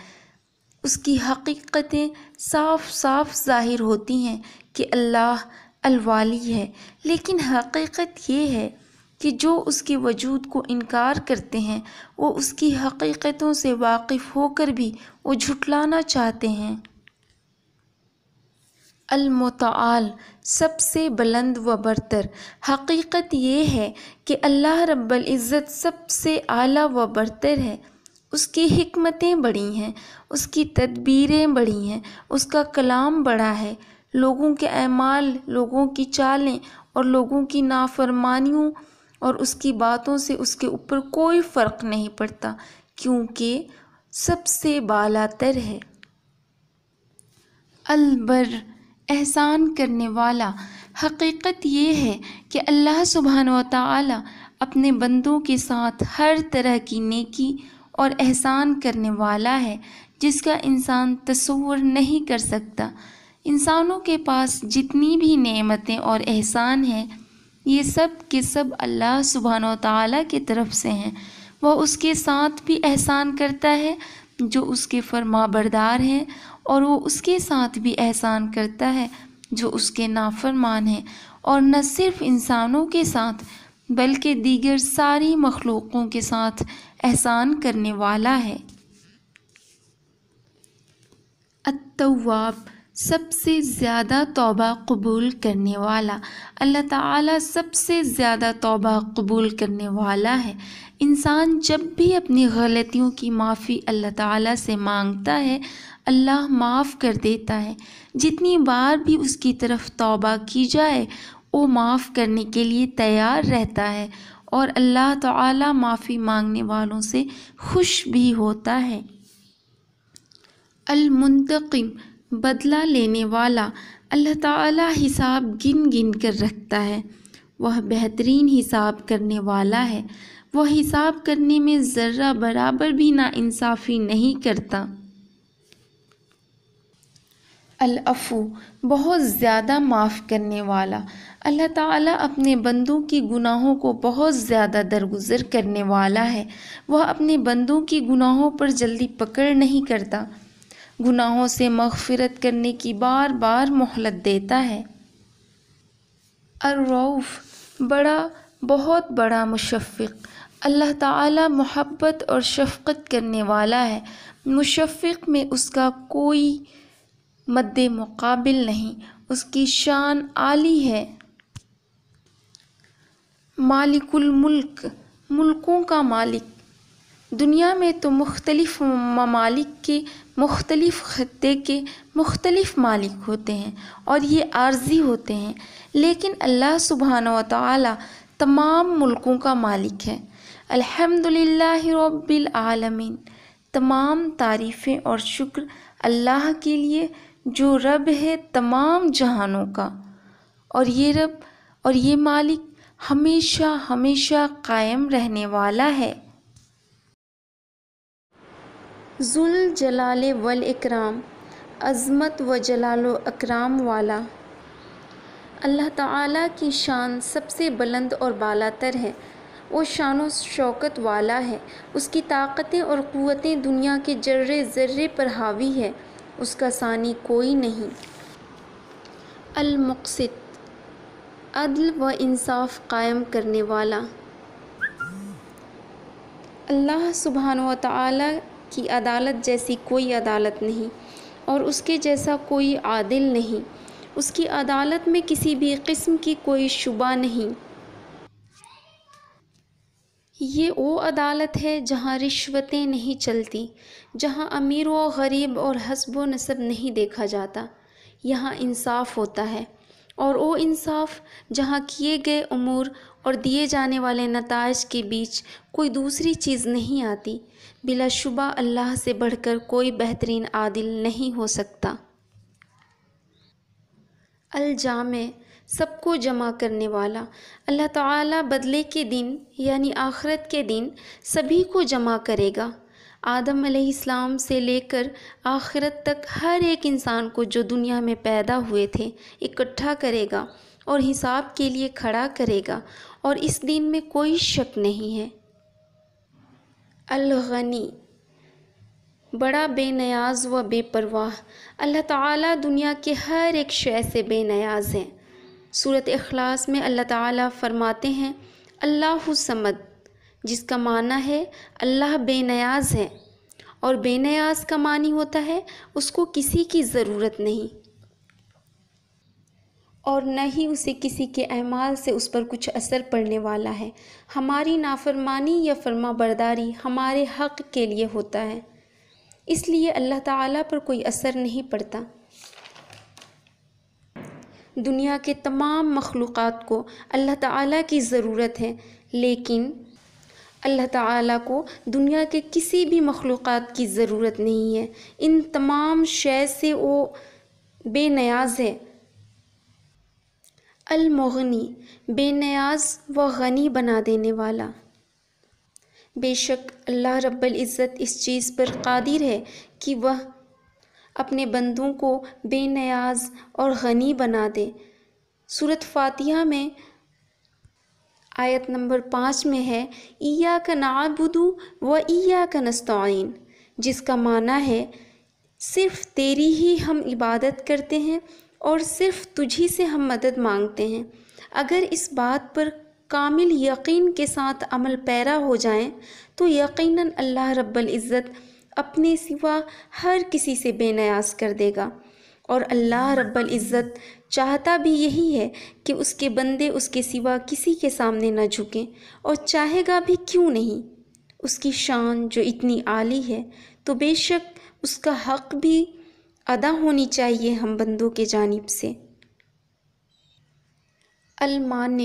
उसकी हकीकतें साफ साफ ज़ाहिर होती हैं कि अल्लाह अलवाली है लेकिन हकीकत ये है कि जो उसके वजूद को इनकार करते हैं वो उसकी हकीकतों से वाकिफ़ होकर भी वो झुटलाना चाहते हैं अलमताल सबसे बुलंद व बरतर हकीकत ये है कि अल्लाह रब्ज़त सबसे आला व बरतर है उसकी हमतें बड़ी हैं उसकी तदबीरें बड़ी हैं उसका कलाम बड़ा है लोगों के अमाल लोगों की चालें और लोगों की नाफरमानियों और उसकी बातों से उसके ऊपर कोई फ़र्क नहीं पड़ता क्योंकि सबसे बाला तर है अलबर एहसान करने वाला हकीकत ये है कि अल्लाह सुबहान व अपने बंदों के साथ हर तरह की नेकी और एहसान करने वाला है जिसका इंसान तस्वर नहीं कर सकता इंसानों के पास जितनी भी नेमतें और एहसान हैं ये सब के सब अल्लाह सुबहान ताली की तरफ से हैं वह उसके साथ भी एहसान करता है जो उसके फरमा बरदार हैं और वो उसके साथ भी एहसान करता है जो उसके नाफरमान हैं और न सिर्फ इंसानों के साथ बल्कि दीगर सारी मखलूक़ों के साथ एहसान करने वाला है अतवाब सबसे ज़्यादा तौबा कबूल करने वाला अल्लाह ताला सबसे ज़्यादा तौबा कबूल करने वाला है इंसान जब भी अपनी गलतियों की माफ़ी अल्लाह ताला से मांगता है अल्लाह माफ़ कर देता है जितनी बार भी उसकी तरफ तौबा की जाए वो माफ़ करने के लिए तैयार रहता है और अल्लाह ताला माफ़ी मांगने वालों से खुश भी होता है अलमुंतकम बदला लेने वाला अल्लाह ताला हिसाब गिन गिन कर रखता है वह बेहतरीन हिसाब करने वाला है वह हिसाब करने में ज़र्रा बराबर भी नाानसाफ़ी नहीं करता अलफ़ू बहुत ज़्यादा माफ़ करने वाला अल्लाह ताला अपने बंदों की गुनाहों को बहुत ज़्यादा दरगुजर करने वाला है वह अपने बंदों की गुनाहों पर जल्दी पकड़ नहीं करता गुनाहों से मगफरत करने की बार बार मोहलत देता है अरऊफ़ बड़ा बहुत बड़ा मुशफ़ अल्लाह ताला मोहब्बत और शफ़क़त करने वाला है मुशफ़ में उसका कोई मद्द मुकाबिल नहीं उसकी शान आली है मालिकुल मुल्क मुल्कों का मालिक दुनिया में तो मुख्तलिफ़ ममालिक के मुख्तलिफ़ खत्ते के मुख्तलिफ़ मालिक होते हैं और ये आर्जी होते हैं लेकिन अल्लाह सुबहान व तमाम मुल्कों का मालिक है अल्हम्दुलिल्लाह रब्बिल आलमीन तमाम तारीफ़ें और शुक्र अल्लाह के लिए जो रब है तमाम जहानों का और ये रब और ये मालिक हमेशा हमेशा कायम रहने वाला है जुल जलाल वल इकराम अज़मत व जलाल अकराम वाला अल्लाह ताला की शान सबसे बुलंद और बालातर है वो शान शौकत वाला है उसकी ताकतें और क़वतें दुनिया के जर्रे ज़र्रे पर हावी है उसका सानी कोई नहीं अलमकसद अदल व इंसाफ कायम करने वाला अल्लाह सुबहान व की अदालत जैसी कोई अदालत नहीं और उसके जैसा कोई आदिल नहीं उसकी अदालत में किसी भी किस्म की कोई शुबा नहीं ये वो अदालत है जहाँ रिश्वतें नहीं चलती जहाँ अमीर व गरीब और हसब व नसब नहीं देखा जाता यहाँ इंसाफ होता है और वो इंसाफ जहाँ किए गए अमूर और दिए जाने वाले नतज के बीच कोई दूसरी चीज़ नहीं आती बिलाशुबा अल्लाह से बढ़कर कोई बेहतरीन आदिल नहीं हो सकता अलजाम सबको जमा करने वाला अल्लाह ताला बदले के दिन यानी आखरत के दिन सभी को जमा करेगा आदम अलैहिस्सलाम से लेकर आखिरत तक हर एक इंसान को जो दुनिया में पैदा हुए थे इकट्ठा करेगा और हिसाब के लिए खड़ा करेगा और इस दिन में कोई शक नहीं है अलगनी बड़ा बेनयाज व बेपरवाह अल्लाह ताला दुनिया के हर एक शय से बेनयाज़ है सूरत अखलास में अल्लाह ताला फरमाते हैं अल्लाह समद जिसका माना है अल्लाह बेनयाज है और बेनयाज का मानी होता है उसको किसी की ज़रूरत नहीं और न ही उसे किसी के अहमाल से उस पर कुछ असर पड़ने वाला है हमारी नाफरमानी या फरमा बरदारी हमारे हक़ के लिए होता है इसलिए अल्लाह ताला पर कोई असर नहीं पड़ता दुनिया के तमाम मखलूक़ को अल्लाह ताला की ज़रूरत है लेकिन अल्लाह ताला को दुनिया के किसी भी मखलूक़ की ज़रूरत नहीं है इन तमाम शय से वो बेनियाज है अलमोगनी नयाज़ व गनी बना देने वाला बेशक अल्लाह रब्बल इज़्ज़त इस चीज़ पर कादिर है कि वह अपने बंदों को बेनयाज़ और गनी बना दे सूरत फातिहा में आयत नंबर पाँच में है ईया का नाबुदू व ईया का नस्तान जिसका माना है सिर्फ तेरी ही हम इबादत करते हैं और सिर्फ तुझी से हम मदद मांगते हैं अगर इस बात पर कामिल यकीन के साथ अमल पैरा हो जाएं तो यकीनन अल्लाह रब्बल इज़्ज़त अपने सिवा हर किसी से बेनयास कर देगा और अल्लाह रब्बल इज़्ज़त चाहता भी यही है कि उसके बंदे उसके सिवा किसी के सामने न झुकें और चाहेगा भी क्यों नहीं उसकी शान जो इतनी आली है तो बेशक उसका हक भी अदा होनी चाहिए हम बंदों के जानिब से अलमान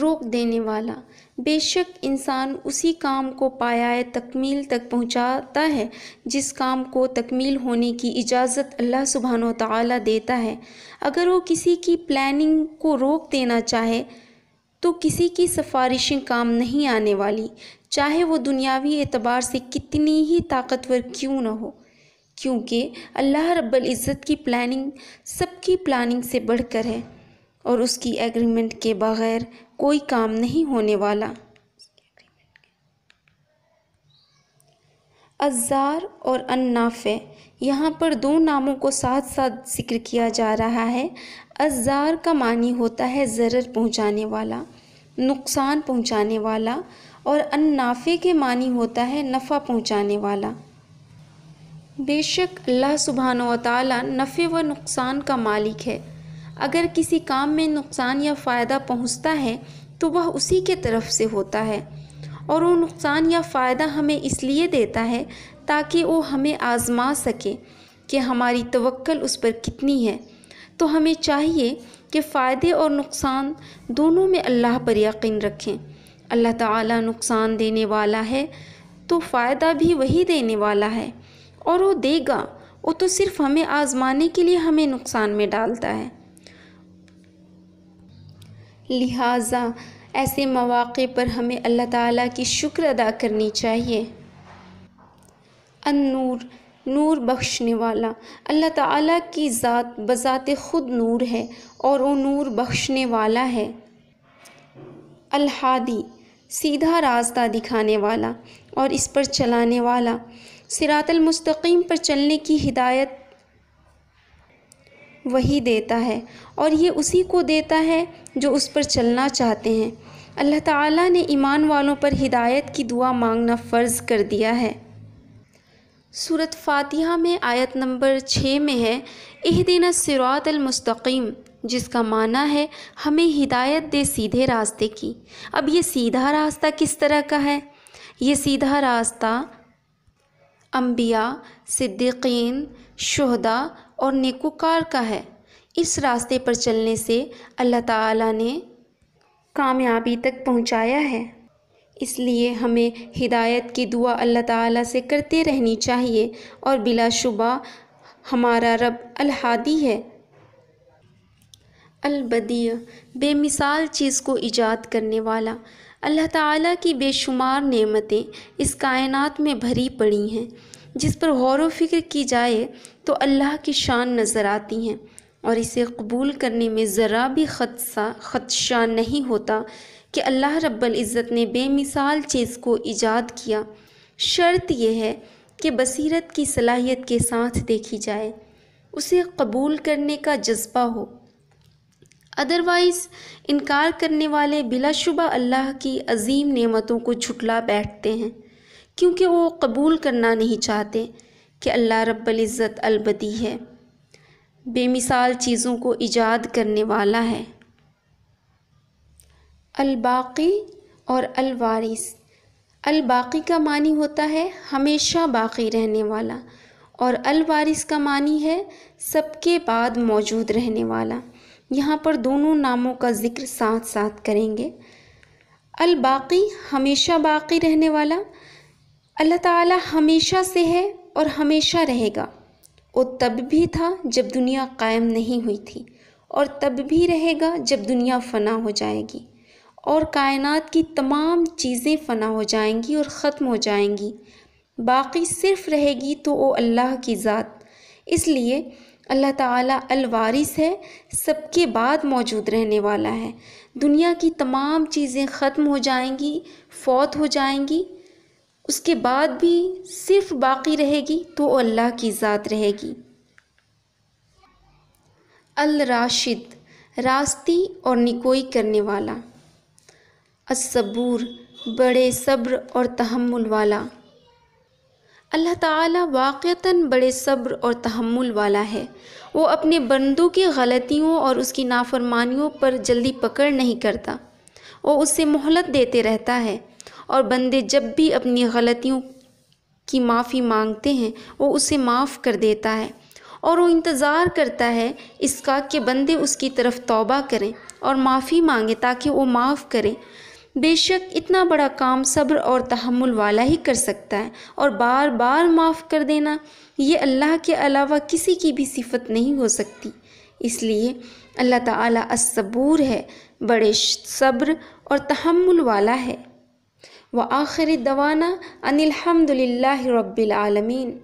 रोक देने वाला बेशक इंसान उसी काम को पाया तकमील तक पहुंचाता है जिस काम को तकमील होने की इजाज़त अल्लाह सुबहान तआला देता है अगर वो किसी की प्लानिंग को रोक देना चाहे तो किसी की सिफारिशें काम नहीं आने वाली चाहे वो दुनियावी एतबार से कितनी ही ताकतवर क्यों न हो क्योंकि अल्लाह रब्बल इज़्ज़त की प्लानिंग सबकी प्लानिंग से बढ़कर है और उसकी एग्रीमेंट के बग़ैर कोई काम नहीं होने वाला अज़ार और अन्नाफ़े यहाँ पर दो नामों को साथ साथ जिक्र किया जा रहा है अज़ार का मानी होता है ज़रर पहुँचाने वाला नुकसान पहुँचाने वाला और अन्नाफ़े के मानी होता है नफ़ा पहुँचाने वाला बेशक अल्लाह सुबहान वाली नफ़े व नुकसान का मालिक है अगर किसी काम में नुकसान या फ़ायदा पहुंचता है तो वह उसी के तरफ से होता है और वो नुकसान या फ़ायदा हमें इसलिए देता है ताकि वो हमें आज़मा सके कि हमारी तवक्ल उस पर कितनी है तो हमें चाहिए कि फ़ायदे और नुकसान दोनों में अल्लाह पर यकीन रखें अल्लाह ताला नुकसान देने वाला है तो फ़ायदा भी वही देने वाला है और वो देगा वो तो सिर्फ़ हमें आज़माने के लिए हमें नुकसान में डालता है लिहाजा ऐसे मौाक़े पर हमें अल्लाह ताला की शुक्र अदा करनी चाहिए अनूर नूर बख्शने वाला अल्लाह ताला की ज़ात बज़ात ख़ुद नूर है और वो नूर बख्शने वाला है अलहादी सीधा रास्ता दिखाने वाला और इस पर चलाने वाला सिरातल मुस्तकीम पर चलने की हिदायत वही देता है और ये उसी को देता है जो उस पर चलना चाहते हैं अल्लाह ताला ने ईमान वालों पर हिदायत की दुआ मांगना फ़र्ज़ कर दिया है सूरत फातिहा में आयत नंबर छः में है एह दिन सिरातमस्तकीम जिसका माना है हमें हिदायत दे सीधे रास्ते की अब ये सीधा रास्ता किस तरह का है ये सीधा रास्ता अम्बिया सिद्दीकीन शहदा और नेकुकार का है इस रास्ते पर चलने से अल्लाह ताला ने कामयाबी तक पहुंचाया है इसलिए हमें हिदायत की दुआ अल्लाह ताला से करते रहनी चाहिए और बिलाशुबा हमारा रब अलहादी है अलबदिया बेमिसाल चीज़ को ईजाद करने वाला अल्लाह ताला की बेशुमार नेमतें इस कायनात में भरी पड़ी हैं जिस पर गौर व फिक्र की जाए तो अल्लाह की शान नज़र आती हैं और इसे कबूल करने में ज़रा भी खदशा खदशा नहीं होता कि अल्लाह रब्बल इज़्ज़त ने बेमिसाल चीज़ को ईजाद किया शर्त यह है कि बसीरत की सलाहियत के साथ देखी जाए उसे कबूल करने का जज्बा हो अदरवाइज़ इनकार करने वाले बिलाशुबा अल्लाह की अजीम नेमतों को झुटला बैठते हैं क्योंकि वो कबूल करना नहीं चाहते कि अल्लाह रब्बल इज़्ज़त अलबदी है बेमिसाल चीज़ों को ईजाद करने वाला है अलबाकी और अलवारिस अलबाकी का मानी होता है हमेशा बाकी रहने वाला और अलवारिस का मानी है सबके बाद मौजूद रहने वाला यहाँ पर दोनों नामों का ज़िक्र साथ साथ करेंगे अलबाकी हमेशा बाकी रहने वाला अल्लाह ताला हमेशा से है और हमेशा रहेगा वो तब भी था जब दुनिया कायम नहीं हुई थी और तब भी रहेगा जब दुनिया फना हो जाएगी और कायनात की तमाम चीज़ें फना हो जाएंगी और ख़त्म हो जाएंगी बाकी सिर्फ रहेगी तो वो अल्लाह की ज़ात इसलिए अल्लाह ताला अलवारिस है सबके बाद मौजूद रहने वाला है दुनिया की तमाम चीज़ें ख़त्म हो जाएंगी फौत हो जाएंगी उसके बाद भी सिर्फ बाकी रहेगी तो अल्लाह की ज़ात रहेगी अल राशिद रास्ती और निकोई करने वाला असबूर बड़े सब्र और तहमुल वाला अल्लाह ताला वाक़ता बड़े सब्र और तहमुल वाला है वो अपने बंदों की गलतियों और उसकी नाफरमानियों पर जल्दी पकड़ नहीं करता वो उससे मोहलत देते रहता है और बंदे जब भी अपनी गलतियों की माफ़ी मांगते हैं वो उसे माफ़ कर देता है और वो इंतज़ार करता है इसका कि बंदे उसकी तरफ तौबा करें और माफ़ी मांगे ताकि वो माफ़ करें बेशक इतना बड़ा काम सब्र और तहमुल वाला ही कर सकता है और बार बार माफ़ कर देना ये अल्लाह के अलावा किसी की भी सिफत नहीं हो सकती इसलिए अल्लाह ताला असबूर है बड़े सब्र और तहमुल वाला है وآخر الدوانا أن الحمد لله رب العالمين